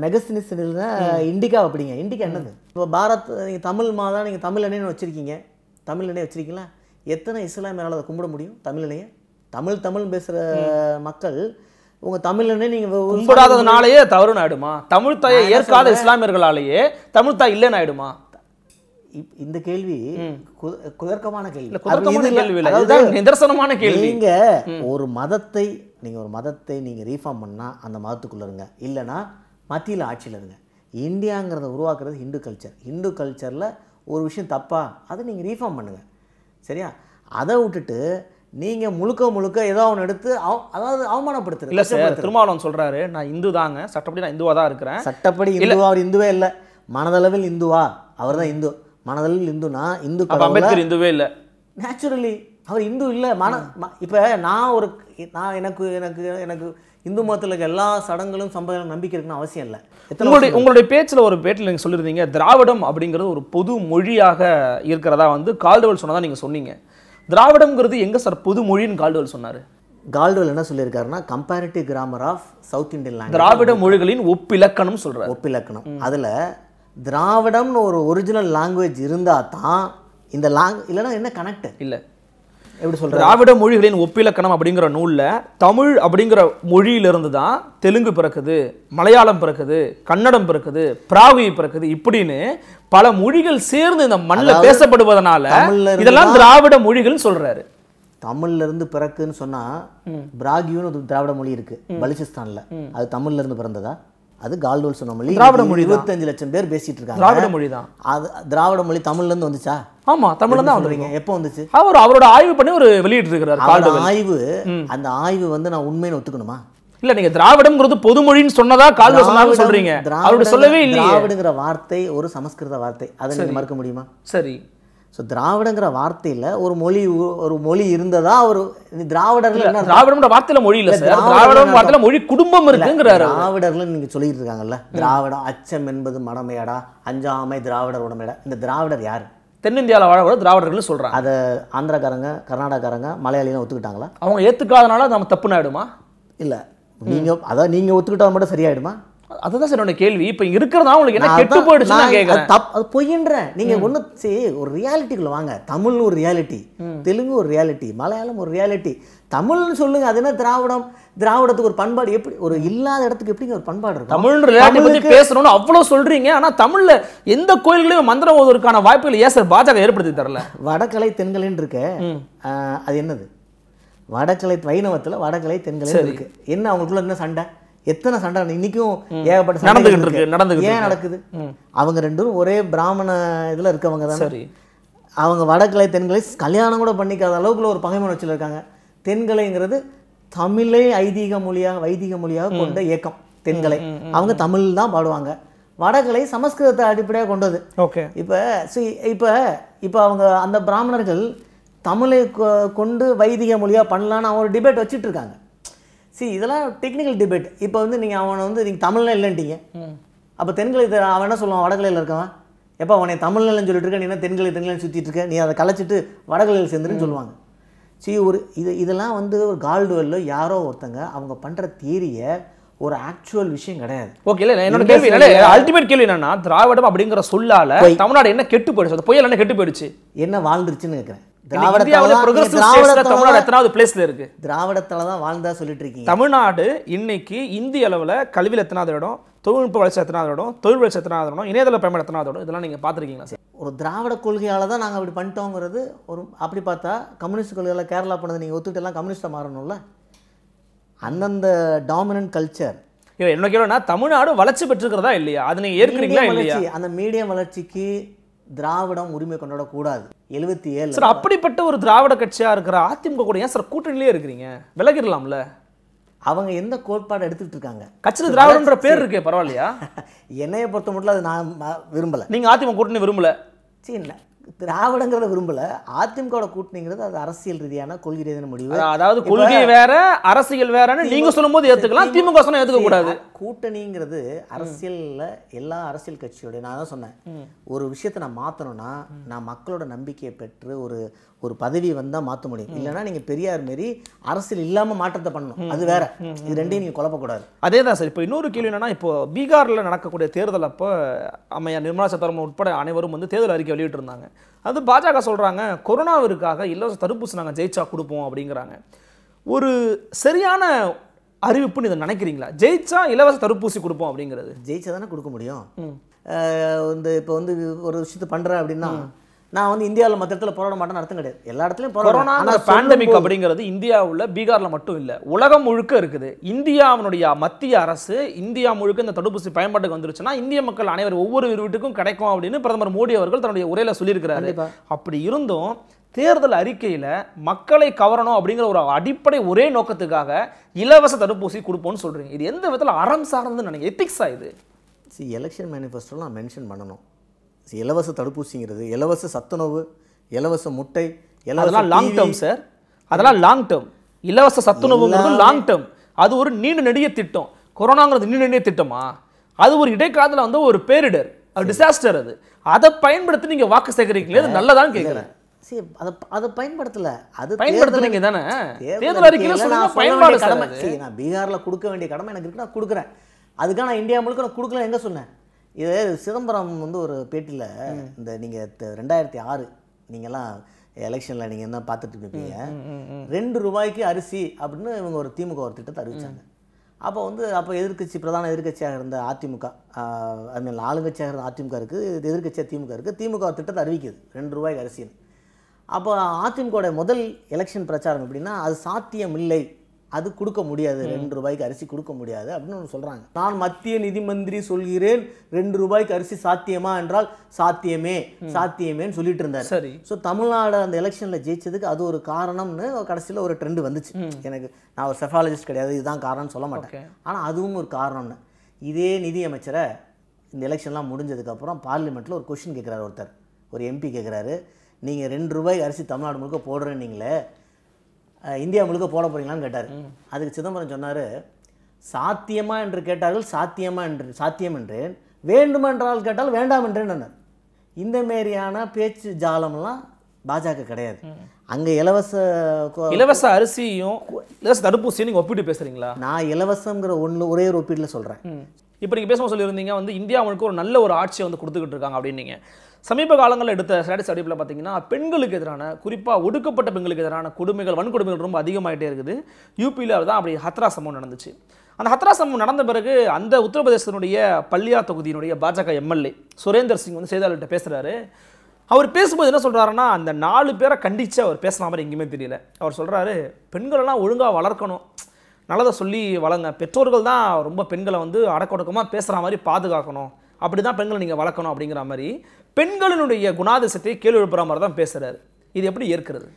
Speaker 2: மெகஸ்தினிஸ்னா இண்டிகா அப்படிங்க இண்டிகா என்னது இப்போ பாரத் நீங்கள் தமிழ் மாதம் நீங்கள் தமிழ் அணின்னு வச்சுருக்கீங்க தமிழ்னே வச்சுருக்கீங்களா எத்தனை இஸ்லாமியனால் அதை கும்பிட முடியும் தமிழ்லையே தமிழ் தமிழ் பேசுகிற மக்கள் உங்கள் தமிழ்னே நீங்கள் கும்பிடாததுனாலேயே
Speaker 1: தவறு ஆயிடுமா தமிழ் தாயை ஏற்காத இஸ்லாமியர்களாலேயே தமிழ் தாய் இல்லைன்னு ஆயிடுமா இந்த கேள்வி குதர்க்கமான கேள்வி நிதர்சனமான கேள்வி நீங்க
Speaker 2: ஒரு மதத்தை நீங்க ஒரு மதத்தை நீங்க ரீஃபார்ம் பண்ணா அந்த மதத்துக்குள்ள இருங்க இல்லைன்னா மத்தியில் ஆட்சியில் இருங்க இந்தியாங்கிறத உருவாக்குறது ஹிந்து கல்ச்சர் ஹிந்து கல்ச்சரில் ஒரு விஷயம் தப்பா அதை நீங்கள் ரீஃபார்ம் பண்ணுங்கள் சரியா அதை விட்டுட்டு நீங்கள் முழுக்க முழுக்க ஏதோ ஒன்று எடுத்து அவ அதாவது அவமானப்படுத்து இல்லை சார்
Speaker 1: திருமாவளவன் சொல்கிறாரு நான் இந்து தாங்க சட்டப்படி நான் இந்துவாக தான் இருக்கிறேன் சட்டப்படி இந்துவா
Speaker 2: அவர் இந்துவே இல்லை மனதளவில் இந்துவா அவர் தான் இந்து மனதளவில் இந்துனா இந்து அம்பேத்கர் இந்துவே இல்லை நேச்சுரலி அவர் இந்து இல்லை மன இப்போ நான் ஒரு நான் எனக்கு எனக்கு எனக்கு இந்து மதத்தில் இருக்க எல்லா சடங்குகளும் சம்பிரதாயம் நம்பிக்கை இருக்குன்னு அவசியம் இல்லை
Speaker 1: உங்களுடைய உங்களுடைய பேச்சில் ஒரு பேட்டில் நீங்கள் சொல்லியிருந்தீங்க திராவிடம் அப்படிங்கிறது ஒரு பொது மொழியாக இருக்கிறதா வந்து கால்டுவல் சொன்னதாக நீங்கள் சொன்னீங்க திராவிடம்ங்கிறது எங்கே சார் பொது மொழின்னு கால்டுவல் சொன்னார்
Speaker 2: கால்டுவல் என்ன சொல்லியிருக்காருன்னா comparative grammar of south Indian language திராவிட மொழிகளின் ஒப்பிலக்கணம் சொல்கிறார் ஒப்பிலக்கணம் அதில் திராவிடம்னு ஒரு ஒரிஜினல் லாங்குவேஜ் இருந்தால் தான் இந்த லாங் இல்லைன்னா என்ன கனெக்ட் இல்லை
Speaker 1: எப்படி சொல்ற திராவிட மொழிகளின் ஒப்பிலக்கணம் அப்படிங்கிற நூலில் தமிழ் அப்படிங்கிற மொழியிலிருந்து தான் தெலுங்கு பிறக்குது மலையாளம் பிறக்குது கன்னடம் பிறக்குது பிராவி பிறக்குது இப்படின்னு பல மொழிகள் சேர்ந்து இந்த மண்ணில் பேசப்படுவதனால இதெல்லாம் திராவிட மொழிகள்னு சொல்றாரு
Speaker 2: தமிழ்ல இருந்து பிறக்குன்னு சொன்னா பிராகியூன்னு திராவிட மொழி இருக்கு பலிசிஸ்தான்ல அது தமிழ்ல இருந்து பிறந்ததா அது கால்டோல் சொன்ன மொழி திராவிட மொழி இருபத்தஞ்சு லட்சம் பேர் பேசிட்டு இருக்காங்க திராவிட மொழி தான் அது திராவிட மொழி இருந்து வந்துச்சா
Speaker 1: ஆமா தமிழ்ல தான் வந்துருங்க
Speaker 2: எப்போ வந்துச்சு அவர் அவரோட ஆய்வு
Speaker 1: பண்ணி ஒரு வெளியிட்டு இருக்கிறார் ஆய்வு அந்த ஆய்வு வந்து நான் உண்மைன்னு ஒத்துக்கணுமா இல்ல நீங்க திராவிடம்ங்கிறது பொதுமொழின்னு சொன்னதா கால்வ சொல்றீங்க அவரோட சொல்லவே இல்லையே திராவிடங்கிற
Speaker 2: வார்த்தை ஒரு சமஸ்கிருத வார்த்தை அதை நீங்க மறுக்க முடியுமா சரி ஸோ திராவிடங்கிற வார்த்தையில் ஒரு மொழி ஒரு மொழி இருந்ததா ஒரு திராவிடர்கள்
Speaker 1: என்ன திராவிடம்ன்ற வார்த்தையில் மொழி இல்லை திராவிடம் வார்த்தையில்
Speaker 2: மொழி குடும்பம் இருக்குங்கிறாரு திராவிடர்கள் நீங்கள் சொல்லிட்டு இருக்காங்கல்ல திராவிடம் அச்சம் என்பது மடமையாடா அஞ்சாமை திராவிடர் உடமையடா இந்த திராவிடர் யார்
Speaker 1: தென்னிந்தியாவில் வாழக்கூட திராவிடர்கள் சொல்கிறாங்க அதை ஆந்திராக்காரங்க
Speaker 2: கர்நாடகாக்காரங்க மலையாளிலாம் ஒத்துக்கிட்டாங்களா
Speaker 1: அவங்க ஏற்றுக்காதனால நம்ம தப்புன்னு ஆகிடுமா
Speaker 2: இல்லை நீங்கள் அதான் நீங்கள் ஒத்துக்கிட்டால் மட்டும் சரியாயிடுமா
Speaker 1: அதுதான் சார் கேள்வி இப்போ இருக்கிறதா உங்களுக்கு என்ன கெட்டு போயிடுச்சு நான் கேட்குறேன் தப்
Speaker 2: அது பொய்ன்ற நீங்கள் ஒன்று சரி ஒரு ரியாலிட்டிக்குள்ள வாங்க தமிழ் ஒரு ரியாலிட்டி தெலுங்கு ஒரு ரியாலிட்டி மலையாளம் ஒரு ரியாலிட்டி தமிழ்னு சொல்லுங்க அது என்ன திராவிடம் திராவிடத்துக்கு ஒரு பண்பாடு எப்படி ஒரு இல்லாத இடத்துக்கு எப்படிங்க ஒரு பண்பாடு இருக்கும் தமிழ் ரியாலிட்டி பற்றி பேசணும்னு
Speaker 1: அவ்வளோ சொல்கிறீங்க ஆனால் தமிழில் எந்த கோயில்களையும் மந்திரம் ஓதுவதற்கான வாய்ப்புகள் ஏன் சார் பாஜக ஏற்படுத்தி தரல
Speaker 2: வடக்கலை தென்கலைன்னு இருக்க அது என்னது வடக்கலை வைணவத்தில் வடக்கலை தென்கலை இருக்குது என்ன அவங்களுக்குள்ள என்ன சண்டை எத்தனை சண்டை இன்னைக்கும் ஏகப்பட்ட சண்டை இருக்கு நடந்து ஏன் நடக்குது அவங்க ரெண்டும் ஒரே பிராமண இதில் இருக்கவங்க தான் சரி அவங்க வடக்கலை தென்கலை கல்யாணம் கூட பண்ணிக்காத அளவுக்குள்ள ஒரு பகைமன் வச்சுல இருக்காங்க தென்கலைங்கிறது தமிழே ஐதீக மொழியாக வைதீக மொழியாக கொண்ட இயக்கம் தென்கலை அவங்க தமிழ் தான் பாடுவாங்க வடகலை சமஸ்கிருதத்தை அடிப்படையாக கொண்டது ஓகே இப்போ சி இப்போ இப்போ அவங்க அந்த பிராமணர்கள் தமிழை கொண்டு வைதிக மொழியாக பண்ணலான்னு அவங்க ஒரு டிபேட் வச்சுட்டு இருக்காங்க சி இதெல்லாம் டெக்னிக்கல் டிபேட் இப்போ வந்து நீங்கள் அவனை வந்து நீங்கள் தமிழ்லாம் இல்லைன்ட்டீங்க அப்போ தென்கலை அவன் என்ன சொல்லுவான் வடகலையில் இருக்கவன் எப்போ அவனை தமிழ்நிலன்னு சொல்லிட்டு இருக்க நீ என்ன தென்கலை தென்கலைன்னு சுற்றிட்டு இருக்க நீ அதை கலைச்சிட்டு வடகிழையில் சேர்ந்துருன்னு சொல்லுவாங்க சி ஒரு இது இதெல்லாம் வந்து ஒரு கால்டுவெல்ல யாரோ ஒருத்தங்க அவங்க பண்ணுற தியரியை ஒரு ஆக்சுவல் விஷயம் கிடையாது
Speaker 1: ஓகே இல்லை என்னோட கேள்வி அல்டிமேட் கேள்வி என்னன்னா திராவிடம் அப்படிங்கிற சொல்லால தமிழ்நாடு என்ன கெட்டு போயிடுச்சு அந்த புயல் என்ன கெட்டு போயிடுச்சு என்ன வாழ்ந்துருச்சுன்னு கேட்குறேன் திராவிடத்தில்
Speaker 2: தான் வாழ்ந்தா சொல்லிட்டு இருக்கீங்க
Speaker 1: தமிழ்நாடு இன்னைக்கு இந்திய அளவில் கல்வியில் எத்தனாவது இடம் தொழில்நுட்ப வளர்ச்சி எத்தனாவது இடம் தொழில் வளர்ச்சி எத்தனாவது இடம் இணையதள பயன்பாடு எத்தனாவது இடம் இதெல்லாம் நீங்கள் பார்த்துருக்கீங்களா சார்
Speaker 2: ஒரு திராவிட கொள்கையால் தான் நாங்கள் அப்படி பண்ணிட்டோங்கிறது ஒரு அப்படி பார்த்தா கம்யூனிஸ்ட் கொள்கையில் கேரளா பண்ணதை நீங்கள் ஒத்துக்கிட்டெல்லாம் கம்யூனிஸ்டாக மாறணும்ல அந்தந்த டாமினன்ட் கல்ச்சர்
Speaker 1: என்ன கேள்வினா தமிழ்நாடு வளர்ச்சி பெற்றிருக்கிறதா இல்லையா அது நீங்கள் ஏற்கனவே இல்லையா அந்த மீடியம் வளர்ச்சிக்கு திராவிடம் உரிமை கொண்டாடக்கூடாது எழுபத்தி ஏழு சார் அப்படிப்பட்ட ஒரு திராவிட கட்சியாக இருக்கிற அதிமுக கூட ஏன் சார் கூட்டணியிலே இருக்கிறீங்க விலகிடலாம்ல அவங்க எந்த கோட்பாடு எடுத்துட்டு இருக்காங்க கட்சியில் திராவிடன்ற பேர் இருக்கே பரவாயில்லையா என்னையை பொறுத்த மட்டும் அது நான் விரும்பலை நீங்கள் அதிமுக கூட்டணி விரும்பலை
Speaker 2: சரி திராவிடங்கிறத விரும்பல அதிமுக கூட்டணிங்கிறது அது அரசியல் ரீதியான கொள்கை ரீதியான முடிவு அதாவது கொள்கை வேற
Speaker 1: அரசியல் வேறன்னு நீங்க சொல்லும் போது ஏத்துக்கலாம் திமுக சொன்னா ஏத்துக்க கூடாது
Speaker 2: கூட்டணிங்கிறது அரசியல்ல எல்லா அரசியல் கட்சியோட நான் தான் சொன்னேன் ஒரு விஷயத்த நான் மாத்தணும்னா நான் மக்களோட நம்பிக்கையை பெற்று ஒரு ஒரு பதவி வந்தால் மாற்ற முடியும் இல்லைனா நீங்கள் பெரியார் மாரி அரசியல் இல்லாமல் மாற்றத்தை பண்ணணும் அது வேற இது ரெண்டையும் நீங்கள்
Speaker 1: குழப்பக்கூடாது அதே தான் சார் இப்போ இன்னொரு கேள்வி என்னன்னா இப்போ பீகாரில் நடக்கக்கூடிய தேர்தல் அப்போ அம்மையா நிர்மலா சீதாராமன் உட்பட அனைவரும் வந்து தேர்தல் அறிக்கை வெளியிட்டிருந்தாங்க அது பாஜக சொல்கிறாங்க கொரோனாவிற்காக இலவச தடுப்பூசி நாங்கள் ஜெயிச்சா கொடுப்போம் அப்படிங்கிறாங்க ஒரு சரியான அறிவிப்புன்னு இதை நினைக்கிறீங்களா ஜெயிச்சா இலவச தடுப்பூசி கொடுப்போம் அப்படிங்கிறது ஜெயிச்சா தானே கொடுக்க முடியும் இந்த
Speaker 2: இப்போ வந்து ஒரு விஷயத்தை பண்ணுறேன் அப்படின்னா நான் வந்து இந்தியாவில் மற்ற இடத்துல போராட மாட்டேன்னு அர்த்தம் கிடையாது எல்லா இடத்துலையும் கொரோனா பேண்டமிக்
Speaker 1: அப்படிங்கிறது இந்தியாவில் பீகாரில் மட்டும் இல்லை உலகம் முழுக்க இருக்குது இந்தியாவினுடைய மத்திய அரசு இந்தியா முழுக்க இந்த தடுப்பூசி பயன்பாட்டுக்கு வந்துருச்சுன்னா இந்திய மக்கள் அனைவரும் ஒவ்வொரு வீட்டுக்கும் கிடைக்கும் அப்படின்னு பிரதமர் மோடி அவர்கள் தன்னுடைய உரையில் சொல்லியிருக்கிறாரு அப்படி இருந்தும் தேர்தல் அறிக்கையில் மக்களை கவரணும் அப்படிங்கிற ஒரு அடிப்படை ஒரே நோக்கத்துக்காக இலவச தடுப்பூசி கொடுப்போம்னு சொல்கிறீங்க இது எந்த விதத்தில் அறம் சார்ந்து நினைக்கிறேன் எத்திக்ஸா இது
Speaker 2: சி எலெக்ஷன் மேனிஃபெஸ்டோலாம் மென்ஷன் பண்ணணும் இலவச தடுப்பூசிங்கிறது இலவச சத்துணவு இலவச முட்டை இலவச லாங் டேர்ம் சார்
Speaker 1: அதெல்லாம் லாங் டேர்ம் இலவச சத்துணவுங்கிறது லாங் டேர்ம் அது ஒரு நீண்ட நெடிய திட்டம் கொரோனாங்கிறது நீண்ட நெடிய திட்டமா அது ஒரு இடைக்காலத்தில் வந்து ஒரு பேரிடர் அது டிசாஸ்டர் அது அதை பயன்படுத்தி நீங்கள் வாக்கு சேகரிக்கலையே அது நல்லதான்னு கேட்குறேன்
Speaker 2: சரி அதை அதை பயன்படுத்தலை அது பயன்படுத்துறீங்க தானே தேர்தல் சரி நான்
Speaker 1: பீகார்ல கொடுக்க வேண்டிய
Speaker 2: கடமை எனக்கு இருக்கு நான் கொடுக்குறேன் அதுக்காக நான் இந்தியா முழுக்க நான் கொடுக்கல எங்க சொன்னேன் இது சிதம்பரம் வந்து ஒரு பேட்டியில் இந்த நீங்கள் ரெண்டாயிரத்தி ஆறு நீங்கள்லாம் எலெக்ஷனில் நீங்கள் என்ன பார்த்துட்டு இருப்பீங்க ரெண்டு ரூபாய்க்கு அரிசி அப்படின்னு இவங்க ஒரு திமுக ஒரு திட்டத்தை அறிவித்தாங்க அப்போ வந்து அப்போ எதிர்கட்சி பிரதான எதிர்கட்சியாக இருந்த அதிமுக ஐ மீன் ஆளுங்கட்சியாக இருந்த அதிமுக இருக்குது எதிர்கட்சியாக திமுக இருக்குது திமுக ஒரு திட்டத்தை அறிவிக்குது ரெண்டு ரூபாய்க்கு அரிசின்னு அப்போ அதிமுகவுடைய முதல் எலெக்ஷன் பிரச்சாரம் எப்படின்னா அது சாத்தியம் இல்லை அது கொடுக்க முடியாது ரெண்டு ரூபாய்க்கு அரிசி கொடுக்க முடியாது அப்படின்னு ஒன்று சொல்கிறாங்க நான் மத்திய நிதி மந்திரி சொல்கிறேன் ரெண்டு ரூபாய்க்கு அரிசி சாத்தியமா என்றால் சாத்தியமே சாத்தியமேன்னு சொல்லிட்டு இருந்தார் சரி ஸோ தமிழ்நாடு அந்த எலெக்ஷனில் ஜெயிச்சதுக்கு அது ஒரு காரணம்னு கடைசியில் ஒரு ட்ரெண்டு வந்துச்சு எனக்கு நான் ஒரு செஃபாலஜிஸ்ட் கிடையாது இதுதான் காரணம்னு சொல்ல மாட்டேன் ஆனால் அதுவும் ஒரு காரணம்னு இதே நிதியமைச்சரை இந்த எலெக்ஷன்லாம் முடிஞ்சதுக்கப்புறம் பார்லிமெண்ட்டில் ஒரு கொஷின் கேட்குறாரு ஒருத்தர் ஒரு எம்பி கேட்குறாரு நீங்கள் ரெண்டு ரூபாய்க்கு அரிசி தமிழ்நாடு முழுக்க போடுறேன்னீங்களே இந்தியா முழுக்க போட போகிறீங்களான்னு கேட்டார் அதுக்கு சிதம்பரம் சொன்னார் சாத்தியமா என்று கேட்டார்கள் சாத்தியமா என்று சாத்தியம் என்றேன் வேண்டுமென்றால் கேட்டால் வேண்டாம் என்றேன் இந்த மாரியான பேச்சு ஜாலம்லாம் பாஜக கிடையாது அங்கே இலவச இலவச
Speaker 1: அரிசியும் இலவச தடுப்பூசியும் நீங்கள் ஒப்பிட்டு பேசுகிறீங்களா நான் இலவசங்கிற ஒன்று ஒரே ஒரு ஒப்பீட்டில் சொல்கிறேன் இப்போ நீங்கள் பேசும்போது சொல்லியிருந்தீங்க வந்து இந்தியா அவனுக்கு ஒரு நல்ல ஒரு ஆட்சியை வந்து கொடுத்துக்கிட்டு இருக்காங்க அப்படின்னீங்க சமீப காலங்களில் எடுத்த ஸ்டாட்டிஸ் அடிப்பில் பார்த்தீங்கன்னா பெண்களுக்கு எதிரான குறிப்பாக ஒடுக்கப்பட்ட பெண்களுக்கு எதிரான கொடுமைகள் வன்கொடுமைகள் ரொம்ப அதிகமாகிட்டே இருக்குது யூபியில் தான் அப்படி ஹத்ரா சம்பவம் நடந்துச்சு அந்த ஹத்ரா சம்பவம் நடந்த பிறகு அந்த உத்தரப்பிரதேசத்தினுடைய பள்ளியா தொகுதியினுடைய பாஜக எம்எல்ஏ சுரேந்தர் சிங் வந்து செய்தியாளர்கிட்ட பேசுகிறாரு அவர் பேசும்போது என்ன சொல்கிறாருன்னா அந்த நாலு பேரை கண்டித்து அவர் பேசுன மாதிரி எங்கேயுமே தெரியல அவர் சொல்கிறாரு பெண்களெல்லாம் ஒழுங்காக வளர்க்கணும் நல்லதை சொல்லி வளங்க பெற்றோர்கள் தான் ரொம்ப பெண்களை வந்து அடக்கொடக்கமாக பேசுகிற மாதிரி பாதுகாக்கணும் அப்படி தான் பெண்களை நீங்கள் வளர்க்கணும் அப்படிங்கிற மாதிரி பெண்களினுடைய குணாதிசத்தை கேள்வி எழுப்புற மாதிரி தான் பேசுகிறார் இது எப்படி ஏற்கிறது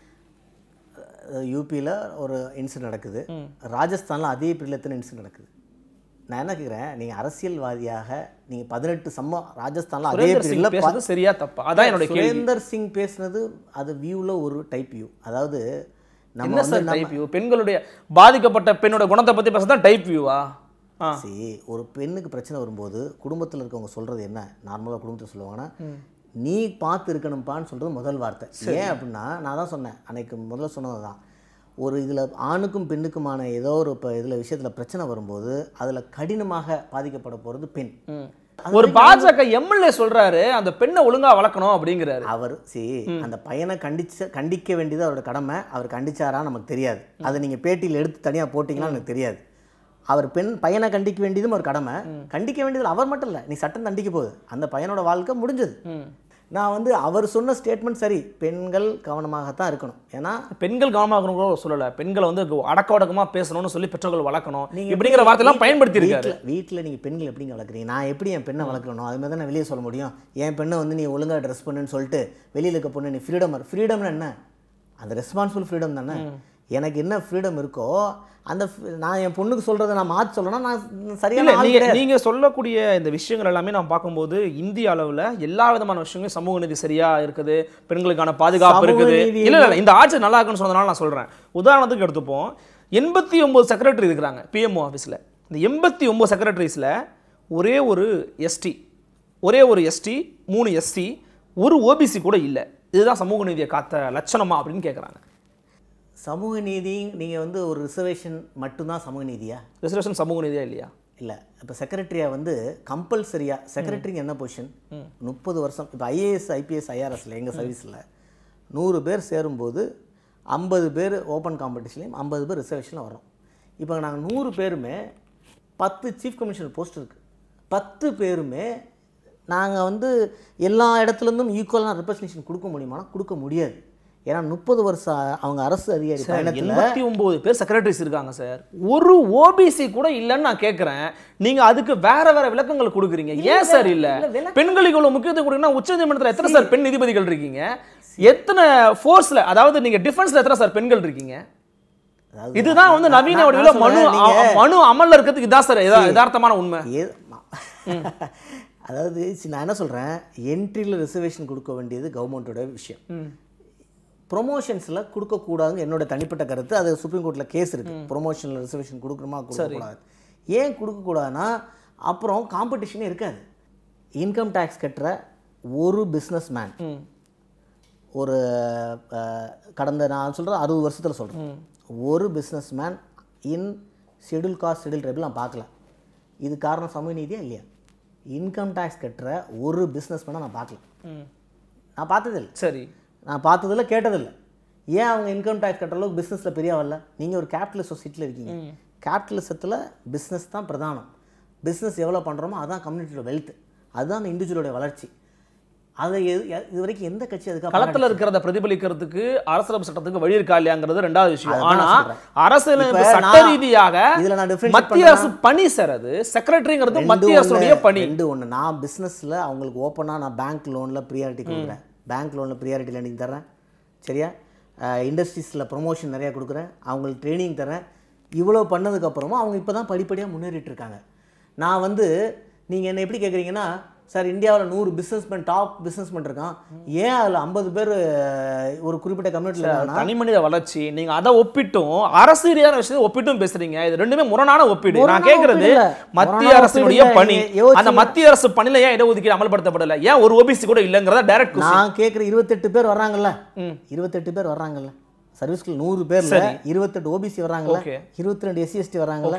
Speaker 2: யூபியில் ஒரு இன்சிடென்ட் நடக்குது ராஜஸ்தானில் அதே பிரிலத்தின் இன்சிடென்ட் நடக்குது நான் என்ன கேட்குறேன் நீங்கள் அரசியல்வாதியாக நீங்கள் பதினெட்டு சம்ம ராஜஸ்தானில் அதே பிரிவில் சரியா தப்பா அதான் என்னுடைய சுரேந்தர்
Speaker 1: சிங் பேசுனது அது
Speaker 2: வியூவில் ஒரு டைப் வியூ அதாவது
Speaker 1: நம்ம சார் டைப் வியூ பெண்களுடைய பாதிக்கப்பட்ட பெண்ணோட குணத்தை பற்றி பேச டைப் வியூவா
Speaker 2: சரி ஒரு பெண்ணுக்கு பிரச்சனை வரும்போது குடும்பத்தில் இருக்கவங்க சொல்கிறது என்ன நார்மலாக குடும்பத்தில் சொல்லுவாங்கன்னா நீ பார்த்து இருக்கணும்ப்பான்னு சொல்கிறது முதல் வார்த்தை ஏன் அப்படின்னா நான் தான் சொன்னேன் அன்னைக்கு முதல்ல சொன்னது தான் ஒரு இதில் ஆணுக்கும் பெண்ணுக்குமான ஏதோ ஒரு இப்போ இதில் விஷயத்தில் பிரச்சனை வரும்போது அதில் கடினமாக பாதிக்கப்பட போகிறது பெண் ஒரு பாஜக
Speaker 1: எம்எல்ஏ சொல்றாரு அந்த பெண்ணை ஒழுங்கா வளர்க்கணும் அப்படிங்கிறாரு
Speaker 2: அவர் சி அந்த பையனை கண்டிச்ச கண்டிக்க வேண்டியது அவரோட கடமை அவர் கண்டிச்சாரா நமக்கு தெரியாது அதை நீங்க பேட்டியில் எடுத்து தனியா போட்டீங்கன்னா எனக்கு தெரியாது அவர் பெண் பையனை கண்டிக்க வேண்டியதும் ஒரு கடமை கண்டிக்க வேண்டியது அவர் மட்டும் இல்லை நீ சட்டம் தண்டிக்க போகுது அந்த பையனோட வாழ்க்கை முடிஞ்சது நான் வந்து அவர் சொன்ன ஸ்டேட்மெண்ட் சரி பெண்கள் கவனமாகத்தான் இருக்கணும்
Speaker 1: ஏன்னா பெண்கள் கவனமாக இருக்கணும் கூட சொல்லலை பெண்களை வந்து அடக்க அடக்கமாக பேசணும்னு சொல்லி பெற்றோர்கள் வளர்க்கணும் நீங்கள் இப்படிங்கிற பயன்படுத்தி இருக்கீங்க
Speaker 2: வீட்டில் நீங்கள் பெண்கள் எப்படிங்க வளர்க்குறீங்க நான் எப்படி என் பெண்ணை வளர்க்கணும் அது மாதிரி தான் வெளியே சொல்ல முடியும் என் பெண்ணை வந்து நீ ஒழுங்காக ட்ரெஸ் பண்ணுன்னு சொல்லிட்டு வெளியில் இருக்க பொண்ணு நீ ஃப்ரீடம் ஃப்ரீடம்னு என்ன அந்த ரெஸ்பான்சிபிள் ஃப்ரீடம் தானே எனக்கு என்ன ஃப்ரீடம் இருக்கோ அந்த நான் என் பொண்ணுக்கு சொல்கிறத நான் மாற்றி சொல்லணும்னா நான் சரியான நீங்கள்
Speaker 1: நீங்கள் சொல்லக்கூடிய இந்த விஷயங்கள் எல்லாமே நான் பார்க்கும்போது இந்திய அளவில் எல்லா விதமான விஷயங்களும் சமூக நீதி சரியாக இருக்குது பெண்களுக்கான பாதுகாப்பு இருக்குது இல்லை இல்லை இந்த ஆட்சி நல்லா இருக்குன்னு சொன்னதுனால நான் சொல்கிறேன் உதாரணத்துக்கு எடுத்துப்போம் எண்பத்தி ஒம்பது செக்ரட்டரி இருக்கிறாங்க பிஎம்ஓ ஆஃபீஸில் இந்த எண்பத்தி ஒம்பது செக்ரட்டரிஸில் ஒரே ஒரு எஸ்டி ஒரே ஒரு எஸ்டி மூணு எஸ்சி ஒரு ஓபிசி கூட இல்லை இதுதான் சமூக நீதியை காத்த லட்சணமா அப்படின்னு கேட்குறாங்க
Speaker 2: சமூக நீதி நீங்கள் வந்து ஒரு ரிசர்வேஷன் மட்டும்தான் சமூக நீதியா ரிசர்வேஷன் சமூக நீதியா இல்லையா இல்லை இப்போ செக்ரட்டரியாக வந்து கம்பல்சரியாக செக்ரட்டரிங்க என்ன பொசிஷன் முப்பது வருஷம் இப்போ ஐஏஎஸ் ஐபிஎஸ் ஐஆர்எஸ்ல எங்கள் சர்வீஸில் நூறு பேர் சேரும்போது ஐம்பது பேர் ஓப்பன் காம்படிஷன்லேயும் ஐம்பது பேர் ரிசர்வேஷனில் வரோம் இப்போ நாங்கள் நூறு பேருமே பத்து சீஃப் கமிஷனர் போஸ்ட் இருக்குது பத்து பேருமே நாங்கள் வந்து எல்லா இடத்துலேருந்தும் ஈக்குவலான ரெப்ரசன்டேஷன் கொடுக்க முடியுமானா கொடுக்க முடியாது ஏன்னா முப்பது வருஷம் அவங்க
Speaker 1: அரசு அதிகாரி பயணத்தில் எண்பத்தி ஒம்பது பேர் செக்ரட்டரிஸ் இருக்காங்க சார் ஒரு ஓபிசி கூட இல்லைன்னு நான் கேட்குறேன் நீங்கள் அதுக்கு வேற வேற விளக்கங்கள் கொடுக்குறீங்க ஏன் சார் இல்லை பெண்களுக்கு இவ்வளோ முக்கியத்துவம் கொடுக்குன்னா உச்சநீதிமன்றத்தில் எத்தனை சார் பெண் நீதிபதிகள் இருக்கீங்க எத்தனை ஃபோர்ஸில் அதாவது நீங்கள் டிஃபென்ஸில் எத்தனை சார் பெண்கள் இருக்கீங்க இதுதான் வந்து நவீன வடிவில் மனு மனு அமலில் இருக்கிறதுக்கு இதான் சார் யதார்த்தமான உண்மை
Speaker 2: அதாவது நான் என்ன சொல்கிறேன் என்ட்ரியில் ரிசர்வேஷன் கொடுக்க வேண்டியது கவர்மெண்ட்டோட விஷயம் ப்ரொமோஷன்ஸில் கொடுக்கக்கூடாதுன்னு என்னோட தனிப்பட்ட கருத்து அது சுப்ரீம் கோர்ட்டில் கேஸ் இருக்குது ப்ரொமோஷனில் ரிசர்வேஷன் கொடுக்குறமா கொடுக்கக்கூடாது ஏன் கொடுக்கக்கூடாதுன்னா அப்புறம் காம்படிஷனே இருக்காது இன்கம் டேக்ஸ் கட்டுற ஒரு பிஸ்னஸ் மேன் ஒரு கடந்த நான் சொல்கிறேன் அறுபது வருஷத்தில் சொல்கிறேன் ஒரு businessman in schedule caste schedule tribal நான் பார்க்கல இது காரணம் சமூக நீதியாக இல்லையா இன்கம் டேக்ஸ் கட்டுற ஒரு பிஸ்னஸ் மேனாக நான் பார்க்கல நான் பார்த்ததில்லை சரி நான் பார்த்ததில்ல கேட்டதில்லை ஏன் அவங்க இன்கம் டேக்ஸ் கட்டுற அளவுக்கு பிஸ்னஸில் பெரிய வரல நீங்கள் ஒரு கேபிட்டலிஸ்ட் சொசைட்டியில் இருக்கீங்க கேபிட்டலிசத்தில் பிஸ்னஸ் தான் பிரதானம் பிஸ்னஸ் எவ்வளோ பண்ணுறோமோ அதுதான் கம்யூனிட்டியோட வெல்த் அதுதான் அந்த இண்டிவிஜுவலோடைய வளர்ச்சி
Speaker 1: அதை எது இது வரைக்கும் எந்த கட்சி அதுக்கு களத்தில் இருக்கிறத பிரதிபலிக்கிறதுக்கு அரசியலமைப்பு சட்டத்துக்கு வழி இருக்கா இல்லையாங்கிறது ரெண்டாவது விஷயம் ஆனா அரசியலமைப்பு சட்ட ரீதியாக இதில் நான் மத்திய அரசு பணி சார் அது செக்ரட்டரிங்கிறது மத்திய அரசுடைய பணி
Speaker 2: ரெண்டு ஒன்று நான் பிஸ்னஸில் அவங்களுக்கு ஓப்பனாக நான் பேங்க் லோனில் ப்ரியாரிட்டி கொடுக்குறேன் பேங்க் லோனில் ப்ரியாரிட்டி லேண்டிங் தரேன் சரியா இண்டஸ்ட்ரீஸில் ப்ரொமோஷன் நிறையா கொடுக்குறேன் அவங்களுக்கு ட்ரைனிங் தரேன் இவ்வளோ பண்ணதுக்கப்புறமும் அவங்க இப்போ தான் படிப்படியாக முன்னேறிட்டு இருக்காங்க நான் வந்து நீங்கள் என்னை எப்படி கேட்குறீங்கன்னா சார் இந்தியாவில் நூறு பிஸ்னஸ்மேன்
Speaker 1: டாப் பிஸ்னஸ்மேன் இருக்கான் ஏன் அதில் ஐம்பது பேர்
Speaker 2: ஒரு குறிப்பிட்ட கம்யூனிட்டியில் தனி மனித
Speaker 1: வளர்ச்சி நீங்கள் அதை ஒப்பிட்டும் அரசு ரீதியான விஷயத்தை ஒப்பிட்டும் பேசுறீங்க இது ரெண்டுமே முரணான ஒப்பீடு நான் கேட்கறது மத்திய அரசுடைய பணி அந்த மத்திய அரசு பணியில் ஏன் இடஒதுக்கீடு அமல்படுத்தப்படலை ஏன் ஒரு ஓபிசி கூட இல்லைங்கிறத டைரக்ட் நான்
Speaker 2: கேட்குற இருபத்தெட்டு பேர் வர்றாங்கல்ல இருபத்தெட்டு பேர் வர்றாங்கல்ல சர்வீஸ்கள் நூறு பேர் இருபத்தெட்டு ஓபிசி வர்றாங்கல்ல இருபத்தி ரெண்டு எஸ்சி எஸ்டி வர்றாங்கல்ல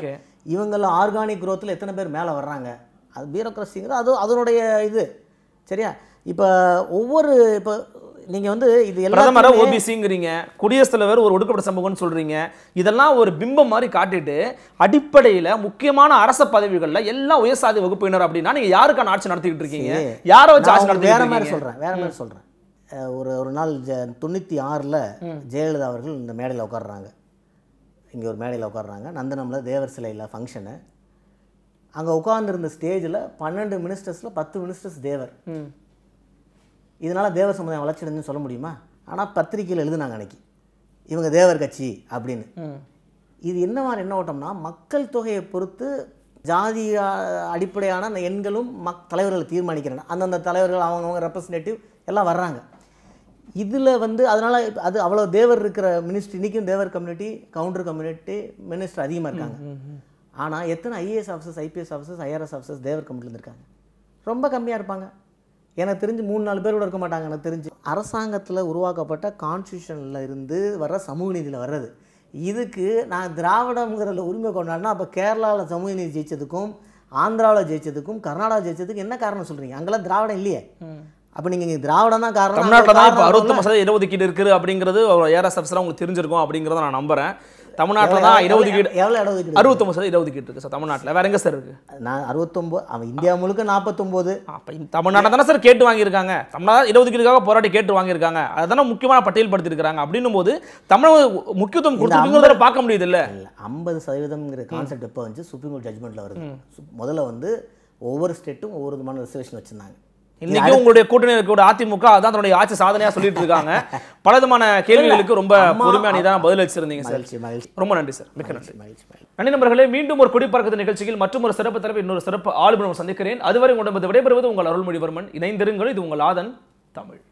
Speaker 2: இவங்கெல்லாம் ஆர்கானிக் குரோத்தில் எத்தனை பேர் மேலே வர்றாங்க அது பியூரோக்ரஸிங்கிறது அது அதனுடைய இது சரியா இப்போ ஒவ்வொரு இப்போ நீங்கள் வந்து இது எல்லாம்
Speaker 1: ஓபிசிங்கிறீங்க குடியரசுத் தலைவர் ஒரு ஒடுக்கப்பட்ட சமூகம்னு சொல்கிறீங்க இதெல்லாம் ஒரு பிம்பம் மாதிரி காட்டிட்டு அடிப்படையில் முக்கியமான அரச பதவிகளில் எல்லாம் உயர்சாதி வகுப்பினர் அப்படின்னா நீங்கள் யாருக்கான ஆட்சி நடத்திக்கிட்டு இருக்கீங்க யாரை வச்சு ஆட்சி நடத்தி வேற மாதிரி சொல்கிறேன்
Speaker 2: வேற மாதிரி சொல்கிறேன் ஒரு ஒரு நாள் ஜ தொண்ணூற்றி ஆறில் ஜெயலலிதா அவர்கள் இந்த மேடையில் உட்காடுறாங்க இங்கே ஒரு மேடையில் உட்காடுறாங்க நந்தனமில் தேவர் சிலையில் ஃபங்க்ஷனு அங்கே உட்காந்துருந்த ஸ்டேஜில் பன்னெண்டு மினிஸ்டர்ஸில் பத்து மினிஸ்டர்ஸ் தேவர் இதனால் தேவர் சமுதாயம் வளர்ச்சியடைஞ்சுன்னு சொல்ல முடியுமா ஆனால் பத்திரிகையில் எழுதுனாங்க அன்னைக்கு இவங்க தேவர் கட்சி அப்படின்னு இது என்ன மாதிரி என்ன ஓட்டம்னா மக்கள் தொகையை பொறுத்து ஜாதி அடிப்படையான எண்களும் மக் தலைவர்களை தீர்மானிக்கிறாங்க அந்தந்த தலைவர்கள் அவங்கவுங்க ரெப்ரஸன்டேட்டிவ் எல்லாம் வர்றாங்க இதில் வந்து அதனால் அது அவ்வளோ தேவர் இருக்கிற மினிஸ்ட்ரி இன்றைக்கும் Thevar community Gounder community minister அதிகமாக இருக்காங்க ஆனால் எத்தனை IAS officers IPS officers IRS officers Thevar கமிட்டியில் இருக்காங்க ரொம்ப கம்மியாக இருப்பாங்க எனக்கு தெரிஞ்சு மூணு நாலு பேர் கூட இருக்க மாட்டாங்க எனக்கு தெரிஞ்சு அரசாங்கத்தில் உருவாக்கப்பட்ட கான்ஸ்டியூஷனில் இருந்து வர சமூக நீதியில் வர்றது இதுக்கு நான் திராவிடங்கிறதுல உரிமை கொண்டாடினா அப்போ கேரளாவில் சமூக நீதி ஜெயிச்சதுக்கும் ஆந்திராவில் ஜெயிச்சதுக்கும் கர்நாடகா ஜெயிச்சதுக்கு என்ன காரணம் சொல்கிறீங்க அங்கெல்லாம் திராவிடம் இல்லையே அப்போ நீங்கள் இங்கே திராவிடம் தான் காரணம் தமிழ்நாட்டில் தான் இப்போ அறுபத்தி சதவீதம்
Speaker 1: இடஒதுக்கீடு இருக்குது அப்படிங்கிறது ஏஆர்எஸ் ஆஃபீஸராக உங்களுக்கு தெரிஞ்சிருக்கும் அப்படிங்கிறத நான் நம்புகிறேன் தமிழ்நாட்டில் தான் இடஒதுக்கீடு
Speaker 2: எவ்வளோ இடஒதுக்கீடு அறுபத்தொம்பது
Speaker 1: சதவீதம் இடஒதுக்கீடு இருக்குது சார் தமிழ்நாட்டில் வேற எங்கே சார் இருக்குது நான் அறுபத்தொம்போது அவன் இந்தியா முழுக்க நாற்பத்தொம்போது அப்போ தமிழ்நாட்டை தானே சார் கேட்டு வாங்கியிருக்காங்க தமிழ்நாடு இடஒதுக்கீடுக்காக போராட்டி கேட்டு வாங்கியிருக்காங்க அதை தானே முக்கியமான பட்டியல்படுத்தியிருக்காங்க அப்படின்னும் போது தமிழ் முக்கியத்துவம் கொடுத்துருங்கிறத பார்க்க முடியுது இல்லை
Speaker 2: ஐம்பது சதவீதம்ங்கிற கான்செப்ட் எப்போ வந்து சுப்ரீம் கோர்ட் ஜட்மெண்ட்டில் வருது முதல்ல வந்து ஒவ்வொரு ஸ்டேட்டும் ஒவ்வொரு விதமான ரிசர்வேஷன் வச்சுருந்தாங்க இன்னைக்கு
Speaker 1: உங்களுடைய கூட்டணி இருக்கக்கூடிய அதிமுக அதான் தன்னுடைய ஆட்சி சாதனையா சொல்லிட்டு இருக்காங்க பல விதமான கேள்விகளுக்கு ரொம்ப பொறுமையா இதான் பதில் வச்சிருந்தீங்க சார் ரொம்ப நன்றி சார் மிக்க நன்றி நன்றி நண்பர்களே மீண்டும் ஒரு குடிப்பறக்கிறது நிகழ்ச்சியில் மற்றும் ஒரு சிறப்பு தரப்பு இன்னொரு சிறப்பு ஆளுநர் சந்திக்கிறேன் அதுவரை உடம்பு விடைபெறுவது உங்கள் அருள்மொழிவர்மன் இணைந்திருங்கள் இது உங்கள் ஆதன் தமிழ்